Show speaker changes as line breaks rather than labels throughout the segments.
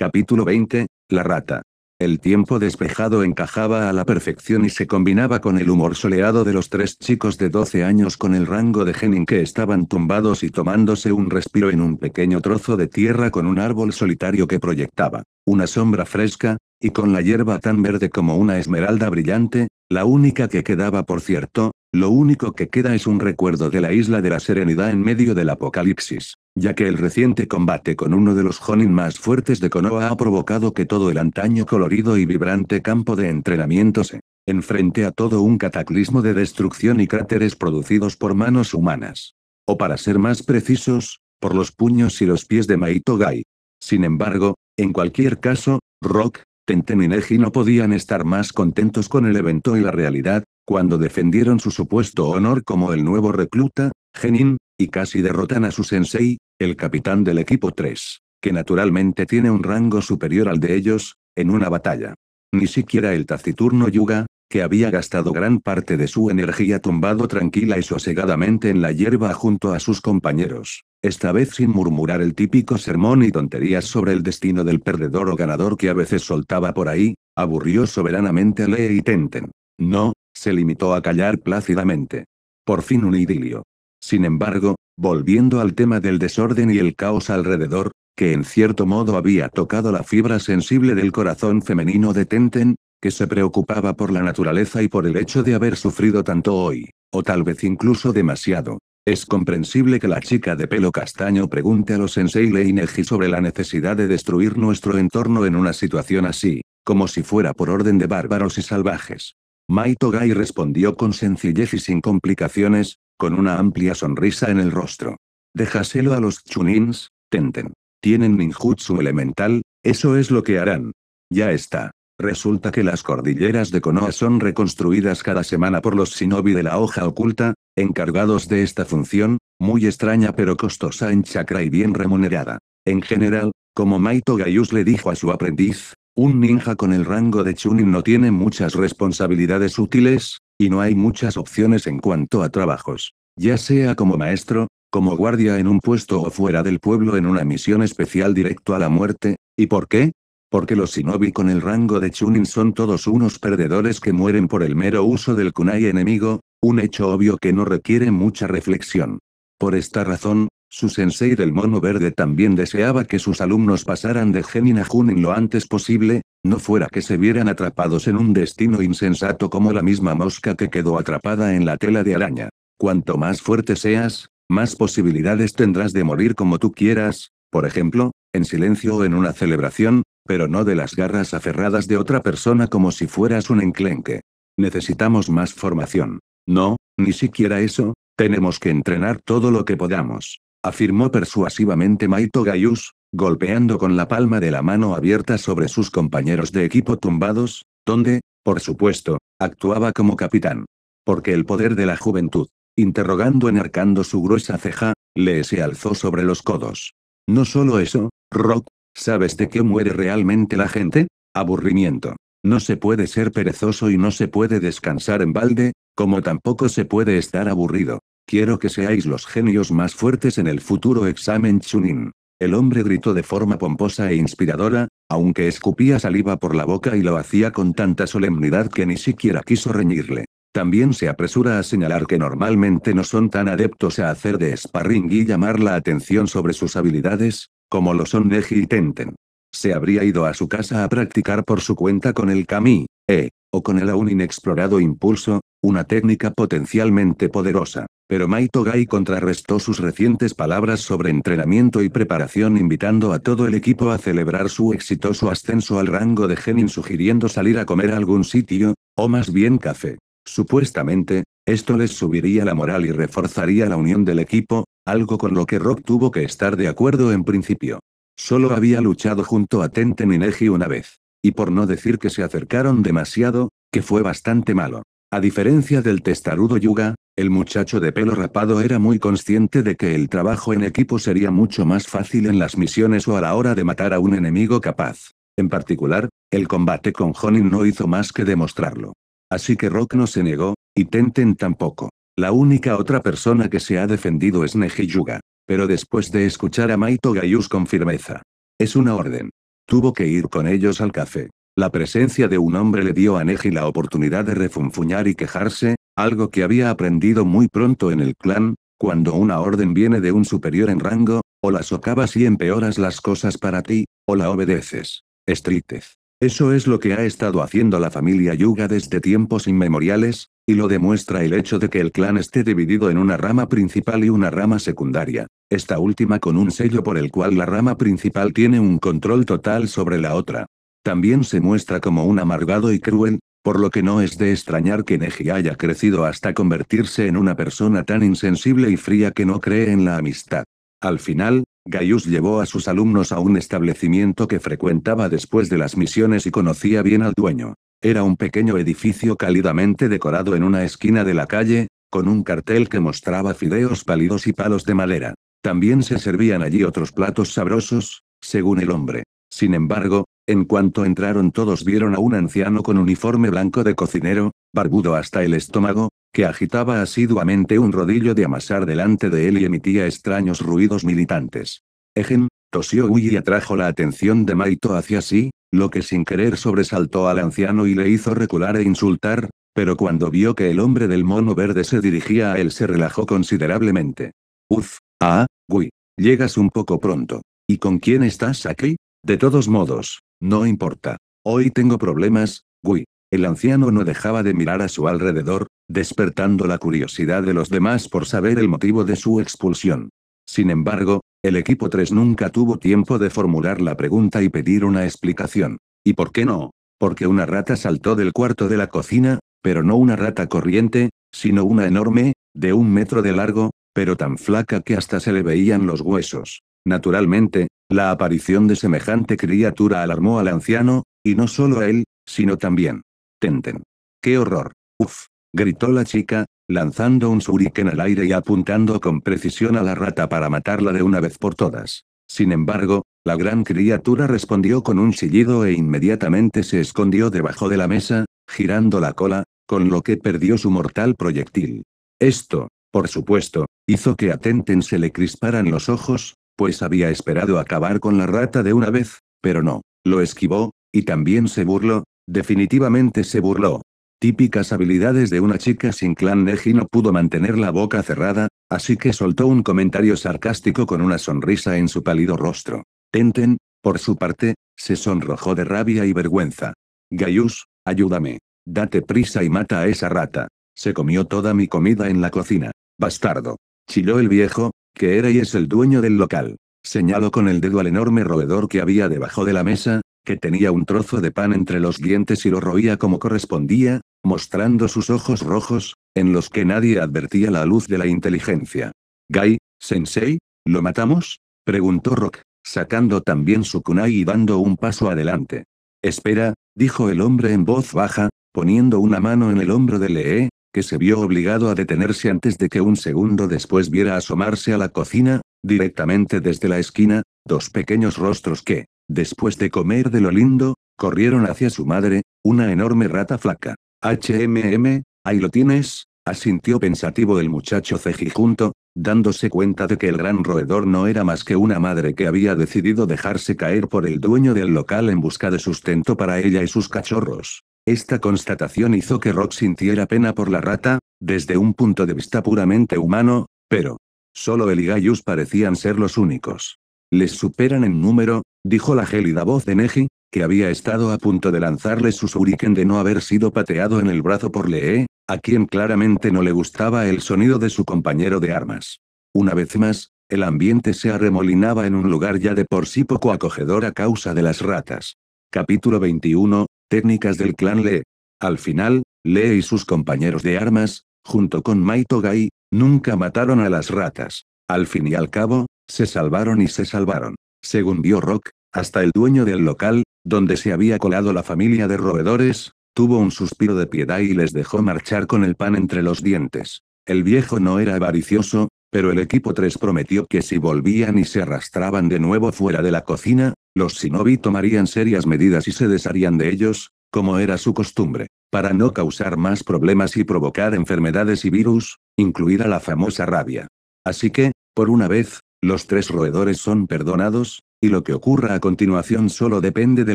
Capítulo 20, La rata. El tiempo despejado encajaba a la perfección y se combinaba con el humor soleado de los tres chicos de 12 años con el rango de genin que estaban tumbados y tomándose un respiro en un pequeño trozo de tierra con un árbol solitario que proyectaba una sombra fresca, y con la hierba tan verde como una esmeralda brillante, la única que quedaba por cierto, lo único que queda es un recuerdo de la isla de la serenidad en medio del apocalipsis, ya que el reciente combate con uno de los Jonin más fuertes de Konoha ha provocado que todo el antaño colorido y vibrante campo de entrenamiento se enfrente a todo un cataclismo de destrucción y cráteres producidos por manos humanas. O para ser más precisos, por los puños y los pies de Maito Gai. Sin embargo, en cualquier caso, Rock, Tenten y Neji no podían estar más contentos con el evento y la realidad, cuando defendieron su supuesto honor como el nuevo recluta, Genin, y casi derrotan a su sensei, el capitán del equipo 3, que naturalmente tiene un rango superior al de ellos, en una batalla. Ni siquiera el taciturno Yuga, que había gastado gran parte de su energía tumbado tranquila y sosegadamente en la hierba junto a sus compañeros, esta vez sin murmurar el típico sermón y tonterías sobre el destino del perdedor o ganador que a veces soltaba por ahí, aburrió soberanamente a Lee y Tenten. No, se limitó a callar plácidamente. Por fin un idilio. Sin embargo, volviendo al tema del desorden y el caos alrededor, que en cierto modo había tocado la fibra sensible del corazón femenino de Tenten, que se preocupaba por la naturaleza y por el hecho de haber sufrido tanto hoy, o tal vez incluso demasiado. Es comprensible que la chica de pelo castaño pregunte a los sensei Leineji sobre la necesidad de destruir nuestro entorno en una situación así, como si fuera por orden de bárbaros y salvajes. Maito Gai respondió con sencillez y sin complicaciones, con una amplia sonrisa en el rostro. Déjaselo a los chunins, Tenten. Tienen ninjutsu elemental, eso es lo que harán. Ya está. Resulta que las cordilleras de Konoha son reconstruidas cada semana por los shinobi de la hoja oculta, encargados de esta función, muy extraña pero costosa en chakra y bien remunerada. En general, como Maito Gaius le dijo a su aprendiz, un ninja con el rango de Chunin no tiene muchas responsabilidades útiles, y no hay muchas opciones en cuanto a trabajos. Ya sea como maestro, como guardia en un puesto o fuera del pueblo en una misión especial directo a la muerte, ¿y por qué? Porque los shinobi con el rango de Chunin son todos unos perdedores que mueren por el mero uso del kunai enemigo, un hecho obvio que no requiere mucha reflexión. Por esta razón, su sensei del mono verde también deseaba que sus alumnos pasaran de genin a junin lo antes posible, no fuera que se vieran atrapados en un destino insensato como la misma mosca que quedó atrapada en la tela de araña. Cuanto más fuerte seas, más posibilidades tendrás de morir como tú quieras, por ejemplo, en silencio o en una celebración, pero no de las garras aferradas de otra persona como si fueras un enclenque. Necesitamos más formación. No, ni siquiera eso, tenemos que entrenar todo lo que podamos, afirmó persuasivamente Maito Gaius, golpeando con la palma de la mano abierta sobre sus compañeros de equipo tumbados, donde, por supuesto, actuaba como capitán. Porque el poder de la juventud, interrogando enarcando su gruesa ceja, le se alzó sobre los codos. No solo eso, Rock, ¿Sabes de qué muere realmente la gente? Aburrimiento. No se puede ser perezoso y no se puede descansar en balde, como tampoco se puede estar aburrido. Quiero que seáis los genios más fuertes en el futuro examen Chunin. El hombre gritó de forma pomposa e inspiradora, aunque escupía saliva por la boca y lo hacía con tanta solemnidad que ni siquiera quiso reñirle. También se apresura a señalar que normalmente no son tan adeptos a hacer de sparring y llamar la atención sobre sus habilidades, como lo son Neji y Tenten. Se habría ido a su casa a practicar por su cuenta con el Kami, E, o con el aún inexplorado impulso, una técnica potencialmente poderosa. Pero Maito Gai contrarrestó sus recientes palabras sobre entrenamiento y preparación invitando a todo el equipo a celebrar su exitoso ascenso al rango de genin sugiriendo salir a comer a algún sitio, o más bien café. Supuestamente, esto les subiría la moral y reforzaría la unión del equipo, algo con lo que Rock tuvo que estar de acuerdo en principio. Solo había luchado junto a Tenten y Neji una vez. Y por no decir que se acercaron demasiado, que fue bastante malo. A diferencia del testarudo Yuga, el muchacho de pelo rapado era muy consciente de que el trabajo en equipo sería mucho más fácil en las misiones o a la hora de matar a un enemigo capaz. En particular, el combate con Honin no hizo más que demostrarlo. Así que Rock no se negó, y Tenten tampoco. La única otra persona que se ha defendido es Neji Yuga. Pero después de escuchar a Maito Gayus con firmeza. Es una orden. Tuvo que ir con ellos al café. La presencia de un hombre le dio a Neji la oportunidad de refunfuñar y quejarse, algo que había aprendido muy pronto en el clan, cuando una orden viene de un superior en rango, o la socavas y empeoras las cosas para ti, o la obedeces. Estritez. Eso es lo que ha estado haciendo la familia Yuga desde tiempos inmemoriales, y lo demuestra el hecho de que el clan esté dividido en una rama principal y una rama secundaria, esta última con un sello por el cual la rama principal tiene un control total sobre la otra. También se muestra como un amargado y cruel, por lo que no es de extrañar que Neji haya crecido hasta convertirse en una persona tan insensible y fría que no cree en la amistad. Al final, Gaius llevó a sus alumnos a un establecimiento que frecuentaba después de las misiones y conocía bien al dueño. Era un pequeño edificio cálidamente decorado en una esquina de la calle, con un cartel que mostraba fideos pálidos y palos de madera. También se servían allí otros platos sabrosos, según el hombre. Sin embargo, en cuanto entraron todos vieron a un anciano con uniforme blanco de cocinero, barbudo hasta el estómago, que agitaba asiduamente un rodillo de amasar delante de él y emitía extraños ruidos militantes. Ejen, tosió Uy y atrajo la atención de Maito hacia sí, lo que sin querer sobresaltó al anciano y le hizo recular e insultar, pero cuando vio que el hombre del mono verde se dirigía a él se relajó considerablemente. Uf, ah, Gui, llegas un poco pronto. ¿Y con quién estás aquí? De todos modos, no importa. Hoy tengo problemas, Gui. El anciano no dejaba de mirar a su alrededor, despertando la curiosidad de los demás por saber el motivo de su expulsión. Sin embargo, el equipo 3 nunca tuvo tiempo de formular la pregunta y pedir una explicación. ¿Y por qué no? Porque una rata saltó del cuarto de la cocina, pero no una rata corriente, sino una enorme, de un metro de largo, pero tan flaca que hasta se le veían los huesos. Naturalmente, la aparición de semejante criatura alarmó al anciano, y no solo a él, sino también Tenten. ¡Qué horror! ¡Uf! gritó la chica, lanzando un shuriken al aire y apuntando con precisión a la rata para matarla de una vez por todas. Sin embargo, la gran criatura respondió con un chillido e inmediatamente se escondió debajo de la mesa, girando la cola, con lo que perdió su mortal proyectil. Esto, por supuesto, hizo que a Tenten se le crisparan los ojos, pues había esperado acabar con la rata de una vez, pero no, lo esquivó, y también se burló, Definitivamente se burló. Típicas habilidades de una chica sin clan Neji no pudo mantener la boca cerrada, así que soltó un comentario sarcástico con una sonrisa en su pálido rostro. Tenten, por su parte, se sonrojó de rabia y vergüenza. Gaius, ayúdame. Date prisa y mata a esa rata. Se comió toda mi comida en la cocina. Bastardo. Chilló el viejo, que era y es el dueño del local. Señaló con el dedo al enorme roedor que había debajo de la mesa, que tenía un trozo de pan entre los dientes y lo roía como correspondía, mostrando sus ojos rojos, en los que nadie advertía la luz de la inteligencia. Gai, Sensei, ¿lo matamos? preguntó Rock, sacando también su kunai y dando un paso adelante. Espera, dijo el hombre en voz baja, poniendo una mano en el hombro de Lee, que se vio obligado a detenerse antes de que un segundo después viera asomarse a la cocina, directamente desde la esquina, dos pequeños rostros que, Después de comer de lo lindo, corrieron hacia su madre, una enorme rata flaca. HMM, ahí lo tienes, asintió pensativo el muchacho cejijunto, dándose cuenta de que el gran roedor no era más que una madre que había decidido dejarse caer por el dueño del local en busca de sustento para ella y sus cachorros. Esta constatación hizo que Rock sintiera pena por la rata, desde un punto de vista puramente humano, pero... Solo él y Gaius parecían ser los únicos. Les superan en número, dijo la gélida voz de Neji, que había estado a punto de lanzarle su shuriken de no haber sido pateado en el brazo por Lee, a quien claramente no le gustaba el sonido de su compañero de armas. Una vez más, el ambiente se arremolinaba en un lugar ya de por sí poco acogedor a causa de las ratas. Capítulo 21, Técnicas del clan Lee. Al final, Lee y sus compañeros de armas, junto con Maito Gai, nunca mataron a las ratas. Al fin y al cabo, se salvaron y se salvaron. Según vio Rock, hasta el dueño del local, donde se había colado la familia de roedores, tuvo un suspiro de piedad y les dejó marchar con el pan entre los dientes. El viejo no era avaricioso, pero el equipo 3 prometió que si volvían y se arrastraban de nuevo fuera de la cocina, los shinobi tomarían serias medidas y se desharían de ellos, como era su costumbre, para no causar más problemas y provocar enfermedades y virus, incluida la famosa rabia. Así que, por una vez, los tres roedores son perdonados, y lo que ocurra a continuación solo depende de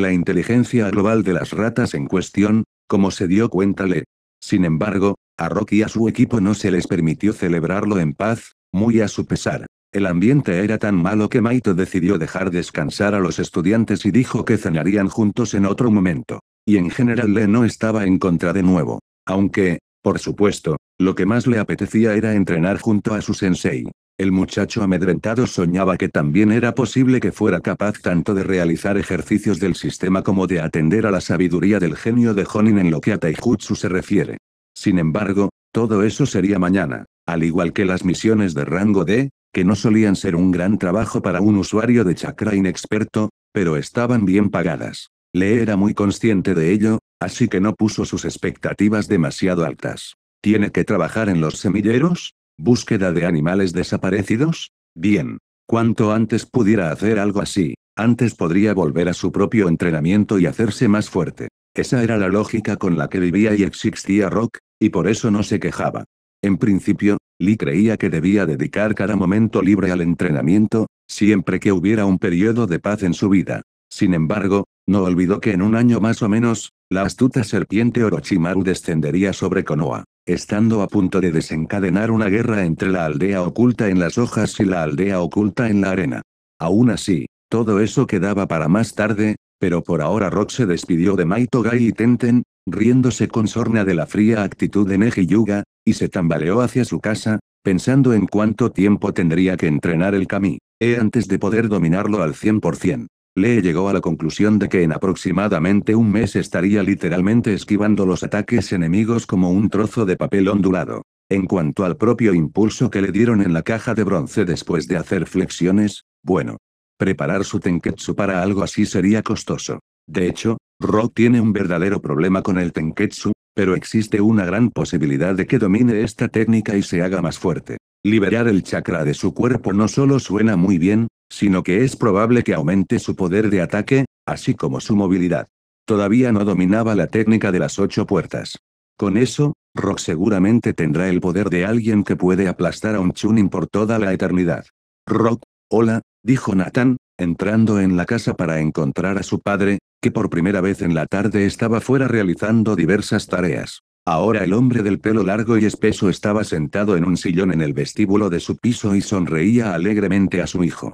la inteligencia global de las ratas en cuestión, como se dio cuenta Le. Sin embargo, a Rocky y a su equipo no se les permitió celebrarlo en paz, muy a su pesar. El ambiente era tan malo que Maito decidió dejar descansar a los estudiantes y dijo que cenarían juntos en otro momento. Y en general Le no estaba en contra de nuevo. Aunque, por supuesto, lo que más le apetecía era entrenar junto a su sensei. El muchacho amedrentado soñaba que también era posible que fuera capaz tanto de realizar ejercicios del sistema como de atender a la sabiduría del genio de Honin en lo que a Taijutsu se refiere. Sin embargo, todo eso sería mañana, al igual que las misiones de rango D, que no solían ser un gran trabajo para un usuario de chakra inexperto, pero estaban bien pagadas. Le era muy consciente de ello, así que no puso sus expectativas demasiado altas. ¿Tiene que trabajar en los semilleros? ¿Búsqueda de animales desaparecidos? Bien. Cuanto antes pudiera hacer algo así, antes podría volver a su propio entrenamiento y hacerse más fuerte. Esa era la lógica con la que vivía y existía Rock, y por eso no se quejaba. En principio, Lee creía que debía dedicar cada momento libre al entrenamiento, siempre que hubiera un periodo de paz en su vida. Sin embargo, no olvidó que en un año más o menos, la astuta serpiente Orochimaru descendería sobre Konoha, estando a punto de desencadenar una guerra entre la aldea oculta en las hojas y la aldea oculta en la arena. Aún así, todo eso quedaba para más tarde, pero por ahora Rock se despidió de Gai y Tenten, riéndose con sorna de la fría actitud de Neji Yuga, y se tambaleó hacia su casa, pensando en cuánto tiempo tendría que entrenar el kami, e antes de poder dominarlo al 100%. Lee llegó a la conclusión de que en aproximadamente un mes estaría literalmente esquivando los ataques enemigos como un trozo de papel ondulado. En cuanto al propio impulso que le dieron en la caja de bronce después de hacer flexiones, bueno. Preparar su tenketsu para algo así sería costoso. De hecho, Rock tiene un verdadero problema con el tenketsu, pero existe una gran posibilidad de que domine esta técnica y se haga más fuerte. Liberar el chakra de su cuerpo no solo suena muy bien, sino que es probable que aumente su poder de ataque, así como su movilidad. Todavía no dominaba la técnica de las ocho puertas. Con eso, Rock seguramente tendrá el poder de alguien que puede aplastar a un Chunin por toda la eternidad. Rock, hola, dijo Nathan, entrando en la casa para encontrar a su padre, que por primera vez en la tarde estaba fuera realizando diversas tareas. Ahora el hombre del pelo largo y espeso estaba sentado en un sillón en el vestíbulo de su piso y sonreía alegremente a su hijo.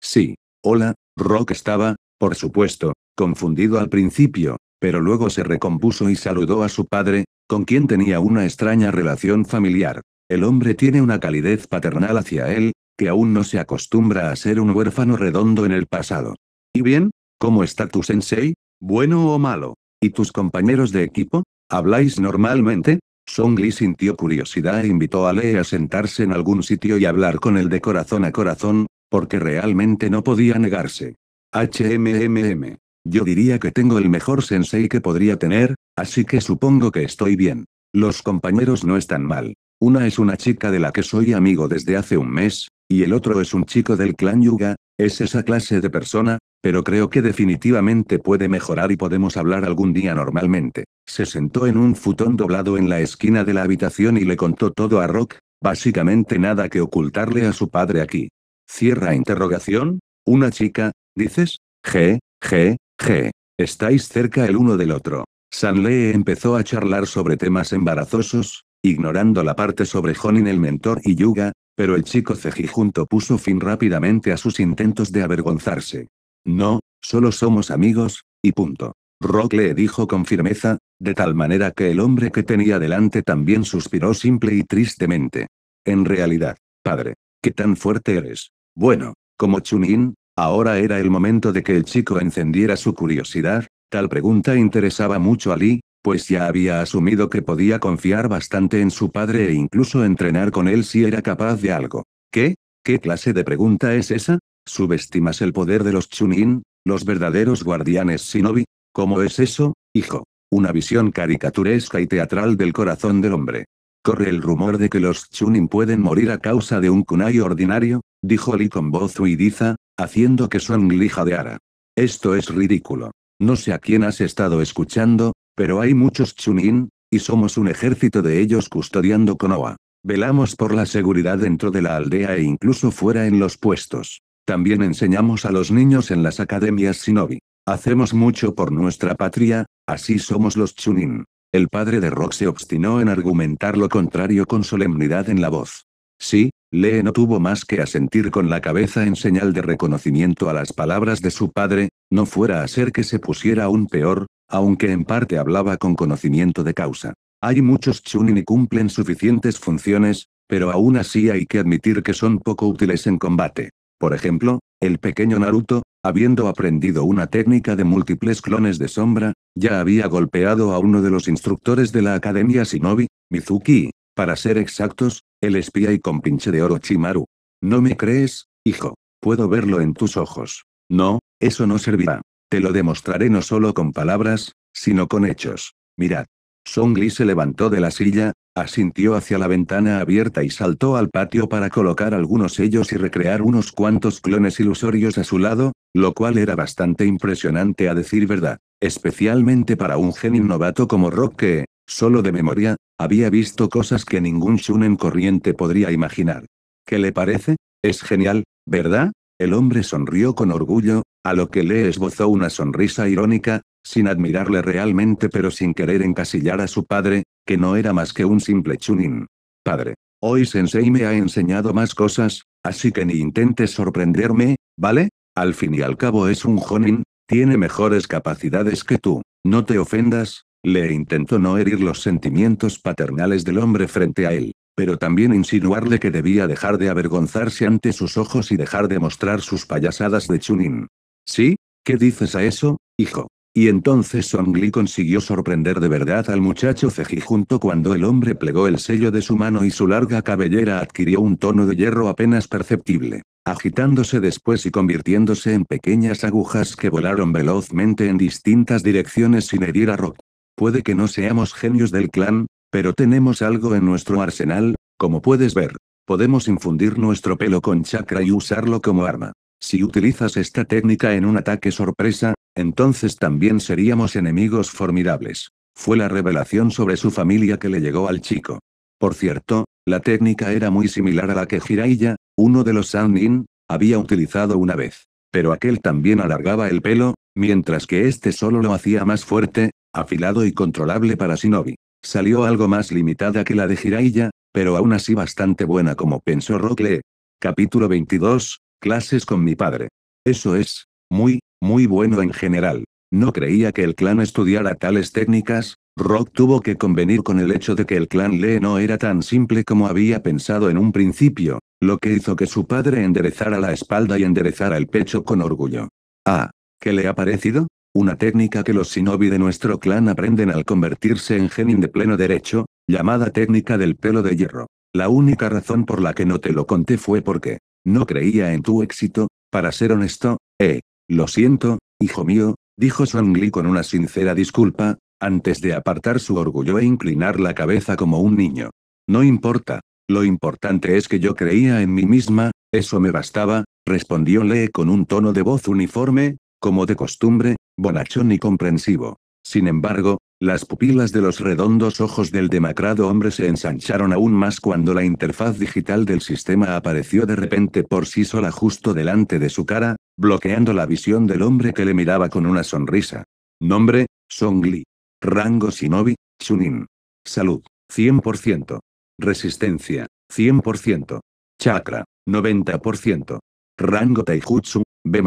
Sí. Hola, Rock estaba, por supuesto, confundido al principio, pero luego se recompuso y saludó a su padre, con quien tenía una extraña relación familiar. El hombre tiene una calidez paternal hacia él, que aún no se acostumbra a ser un huérfano redondo en el pasado. ¿Y bien? ¿Cómo está tu sensei? ¿Bueno o malo? ¿Y tus compañeros de equipo? ¿Habláis normalmente? Song Lee sintió curiosidad e invitó a Lee a sentarse en algún sitio y hablar con él de corazón a corazón, porque realmente no podía negarse. HMMM. Yo diría que tengo el mejor sensei que podría tener, así que supongo que estoy bien. Los compañeros no están mal. Una es una chica de la que soy amigo desde hace un mes, y el otro es un chico del clan Yuga, es esa clase de persona, pero creo que definitivamente puede mejorar y podemos hablar algún día normalmente. Se sentó en un futón doblado en la esquina de la habitación y le contó todo a Rock, básicamente nada que ocultarle a su padre aquí. Cierra interrogación. Una chica, dices, G, G, G. Estáis cerca el uno del otro. Sanlee empezó a charlar sobre temas embarazosos, ignorando la parte sobre Jonin el mentor y Yuga, pero el chico cejijunto puso fin rápidamente a sus intentos de avergonzarse. No, solo somos amigos, y punto. Rock le dijo con firmeza, de tal manera que el hombre que tenía delante también suspiró simple y tristemente. En realidad, padre, qué tan fuerte eres. Bueno, como Chunin, ahora era el momento de que el chico encendiera su curiosidad, tal pregunta interesaba mucho a Lee, pues ya había asumido que podía confiar bastante en su padre e incluso entrenar con él si era capaz de algo. ¿Qué? ¿Qué clase de pregunta es esa? ¿Subestimas el poder de los Chunin, los verdaderos guardianes shinobi? ¿Cómo es eso, hijo? Una visión caricaturesca y teatral del corazón del hombre. Corre el rumor de que los Chunin pueden morir a causa de un kunai ordinario, dijo Lee con voz huidiza, haciendo que lija de ara. Esto es ridículo. No sé a quién has estado escuchando, pero hay muchos Chunin, y somos un ejército de ellos custodiando Konoha. Velamos por la seguridad dentro de la aldea e incluso fuera en los puestos. También enseñamos a los niños en las academias shinobi. Hacemos mucho por nuestra patria, así somos los Chunin. El padre de Rock se obstinó en argumentar lo contrario con solemnidad en la voz. Sí, Lee no tuvo más que asentir con la cabeza en señal de reconocimiento a las palabras de su padre, no fuera a ser que se pusiera aún peor, aunque en parte hablaba con conocimiento de causa. Hay muchos chunin y cumplen suficientes funciones, pero aún así hay que admitir que son poco útiles en combate. Por ejemplo, el pequeño Naruto, habiendo aprendido una técnica de múltiples clones de sombra, ya había golpeado a uno de los instructores de la Academia Shinobi, Mizuki, para ser exactos, el espía y compinche de Orochimaru. ¿No me crees, hijo? Puedo verlo en tus ojos. No, eso no servirá. Te lo demostraré no solo con palabras, sino con hechos. Mirad. Lee se levantó de la silla, asintió hacia la ventana abierta y saltó al patio para colocar algunos sellos y recrear unos cuantos clones ilusorios a su lado, lo cual era bastante impresionante a decir verdad, especialmente para un genio novato como Rock que, Solo de memoria, había visto cosas que ningún Shunen corriente podría imaginar. ¿Qué le parece? Es genial, ¿verdad? El hombre sonrió con orgullo, a lo que le esbozó una sonrisa irónica, sin admirarle realmente pero sin querer encasillar a su padre, que no era más que un simple chunin. Padre, hoy Sensei me ha enseñado más cosas, así que ni intentes sorprenderme, ¿vale? Al fin y al cabo es un jonin, tiene mejores capacidades que tú, no te ofendas, le intentó no herir los sentimientos paternales del hombre frente a él, pero también insinuarle que debía dejar de avergonzarse ante sus ojos y dejar de mostrar sus payasadas de Chunin. ¿Sí? ¿Qué dices a eso, hijo? Y entonces Song Li consiguió sorprender de verdad al muchacho Ceji junto cuando el hombre plegó el sello de su mano y su larga cabellera adquirió un tono de hierro apenas perceptible, agitándose después y convirtiéndose en pequeñas agujas que volaron velozmente en distintas direcciones sin herir a Rock. Puede que no seamos genios del clan, pero tenemos algo en nuestro arsenal, como puedes ver. Podemos infundir nuestro pelo con chakra y usarlo como arma. Si utilizas esta técnica en un ataque sorpresa, entonces también seríamos enemigos formidables. Fue la revelación sobre su familia que le llegó al chico. Por cierto, la técnica era muy similar a la que Jiraiya, uno de los Sanin, había utilizado una vez. Pero aquel también alargaba el pelo, mientras que este solo lo hacía más fuerte, afilado y controlable para Shinobi. Salió algo más limitada que la de Jiraiya, pero aún así bastante buena como pensó Rock Lee. Capítulo 22, clases con mi padre. Eso es, muy, muy bueno en general. No creía que el clan estudiara tales técnicas, Rock tuvo que convenir con el hecho de que el clan Lee no era tan simple como había pensado en un principio, lo que hizo que su padre enderezara la espalda y enderezara el pecho con orgullo. Ah, ¿qué le ha parecido? una técnica que los shinobi de nuestro clan aprenden al convertirse en genin de pleno derecho, llamada técnica del pelo de hierro. La única razón por la que no te lo conté fue porque no creía en tu éxito, para ser honesto, eh, lo siento, hijo mío, dijo Sangli con una sincera disculpa, antes de apartar su orgullo e inclinar la cabeza como un niño. No importa, lo importante es que yo creía en mí misma, eso me bastaba, respondió Lee con un tono de voz uniforme, como de costumbre, bonachón y comprensivo. Sin embargo, las pupilas de los redondos ojos del demacrado hombre se ensancharon aún más cuando la interfaz digital del sistema apareció de repente por sí sola justo delante de su cara, bloqueando la visión del hombre que le miraba con una sonrisa. Nombre, Songli. Rango Shinobi, Chunin. Salud, 100%. Resistencia, 100%. Chakra, 90%. Rango Taijutsu, B+.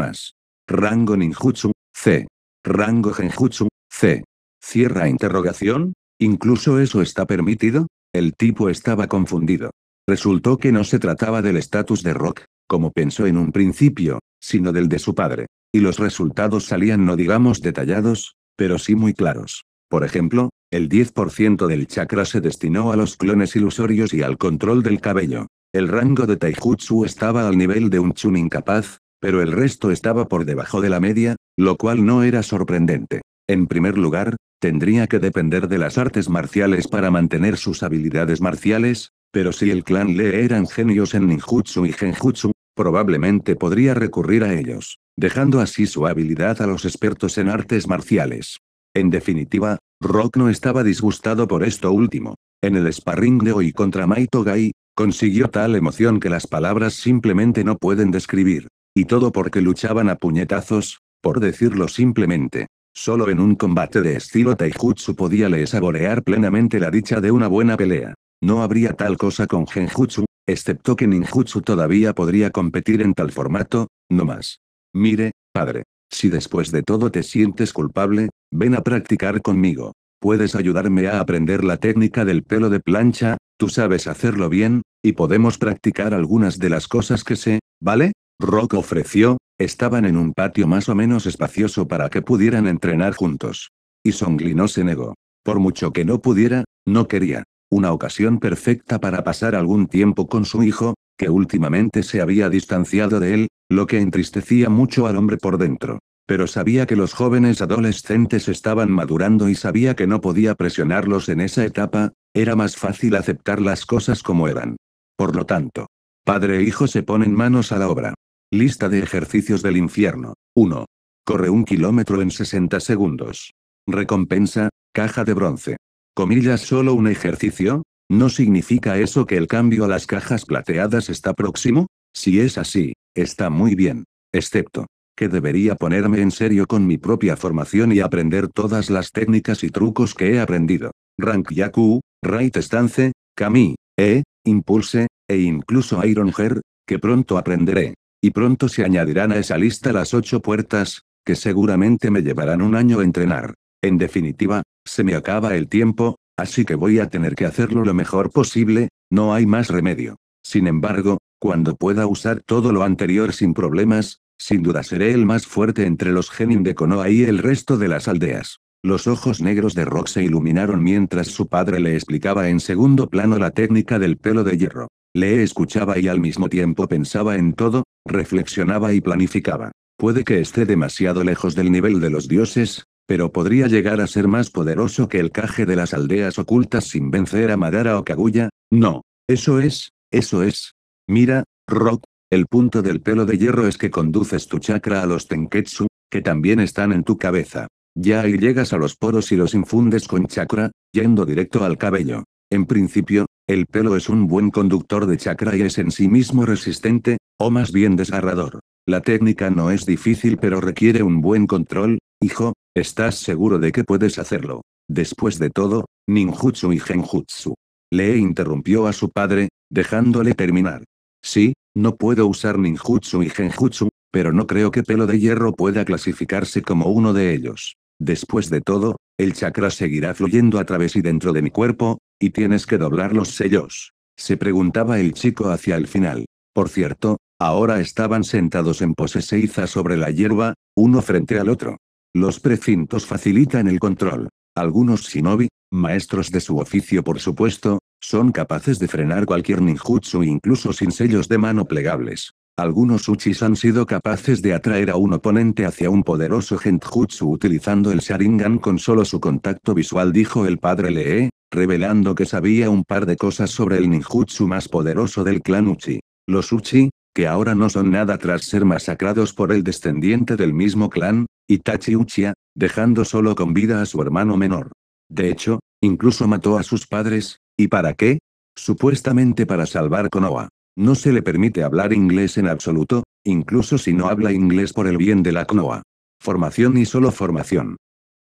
Rango ninjutsu, C. Rango genjutsu, C. Cierra interrogación. ¿Incluso eso está permitido? El tipo estaba confundido. Resultó que no se trataba del estatus de Rock, como pensó en un principio, sino del de su padre. Y los resultados salían no digamos detallados, pero sí muy claros. Por ejemplo, el 10% del chakra se destinó a los clones ilusorios y al control del cabello. El rango de Taijutsu estaba al nivel de un Chun incapaz, pero el resto estaba por debajo de la media, lo cual no era sorprendente. En primer lugar, tendría que depender de las artes marciales para mantener sus habilidades marciales, pero si el clan Lee eran genios en ninjutsu y genjutsu, probablemente podría recurrir a ellos, dejando así su habilidad a los expertos en artes marciales. En definitiva, Rock no estaba disgustado por esto último. En el sparring de hoy contra Maito Gai, consiguió tal emoción que las palabras simplemente no pueden describir. Y todo porque luchaban a puñetazos, por decirlo simplemente. Solo en un combate de estilo taijutsu podía le saborear plenamente la dicha de una buena pelea. No habría tal cosa con genjutsu, excepto que ninjutsu todavía podría competir en tal formato, no más. Mire, padre, si después de todo te sientes culpable, ven a practicar conmigo. Puedes ayudarme a aprender la técnica del pelo de plancha, tú sabes hacerlo bien, y podemos practicar algunas de las cosas que sé, ¿vale? Rock ofreció, estaban en un patio más o menos espacioso para que pudieran entrenar juntos. Y Songli no se negó. Por mucho que no pudiera, no quería. Una ocasión perfecta para pasar algún tiempo con su hijo, que últimamente se había distanciado de él, lo que entristecía mucho al hombre por dentro. Pero sabía que los jóvenes adolescentes estaban madurando y sabía que no podía presionarlos en esa etapa, era más fácil aceptar las cosas como eran. Por lo tanto, padre e hijo se ponen manos a la obra. Lista de ejercicios del infierno. 1. Corre un kilómetro en 60 segundos. Recompensa, caja de bronce. Comillas solo un ejercicio, ¿No significa eso que el cambio a las cajas plateadas está próximo? Si es así, está muy bien. Excepto, que debería ponerme en serio con mi propia formación y aprender todas las técnicas y trucos que he aprendido. Rank Yaku, Right Stance, Kami, E, Impulse, e incluso Iron Hair, que pronto aprenderé. Y pronto se añadirán a esa lista las ocho puertas, que seguramente me llevarán un año entrenar. En definitiva, se me acaba el tiempo, así que voy a tener que hacerlo lo mejor posible, no hay más remedio. Sin embargo, cuando pueda usar todo lo anterior sin problemas, sin duda seré el más fuerte entre los genin de Konoha y el resto de las aldeas. Los ojos negros de Rock se iluminaron mientras su padre le explicaba en segundo plano la técnica del pelo de hierro. Le escuchaba y al mismo tiempo pensaba en todo, reflexionaba y planificaba. Puede que esté demasiado lejos del nivel de los dioses, pero podría llegar a ser más poderoso que el caje de las aldeas ocultas sin vencer a Madara o Kaguya. No. Eso es, eso es. Mira, Rock, el punto del pelo de hierro es que conduces tu chakra a los tenketsu, que también están en tu cabeza. Ya ahí llegas a los poros y los infundes con chakra, yendo directo al cabello. En principio, el pelo es un buen conductor de chakra y es en sí mismo resistente, o más bien desgarrador. La técnica no es difícil pero requiere un buen control, hijo, ¿estás seguro de que puedes hacerlo? Después de todo, ninjutsu y genjutsu. Lee interrumpió a su padre, dejándole terminar. Sí, no puedo usar ninjutsu y genjutsu, pero no creo que pelo de hierro pueda clasificarse como uno de ellos. Después de todo, el chakra seguirá fluyendo a través y dentro de mi cuerpo, y tienes que doblar los sellos. Se preguntaba el chico hacia el final. Por cierto, ahora estaban sentados en pose seiza sobre la hierba, uno frente al otro. Los precintos facilitan el control. Algunos shinobi, maestros de su oficio por supuesto, son capaces de frenar cualquier ninjutsu incluso sin sellos de mano plegables. Algunos Uchis han sido capaces de atraer a un oponente hacia un poderoso genjutsu utilizando el Sharingan con solo su contacto visual dijo el padre Lee, revelando que sabía un par de cosas sobre el ninjutsu más poderoso del clan Uchi. Los Uchi, que ahora no son nada tras ser masacrados por el descendiente del mismo clan, Itachi Uchiha, dejando solo con vida a su hermano menor. De hecho, incluso mató a sus padres, ¿y para qué? Supuestamente para salvar Konoha. No se le permite hablar inglés en absoluto, incluso si no habla inglés por el bien de la CNOA. Formación y solo formación.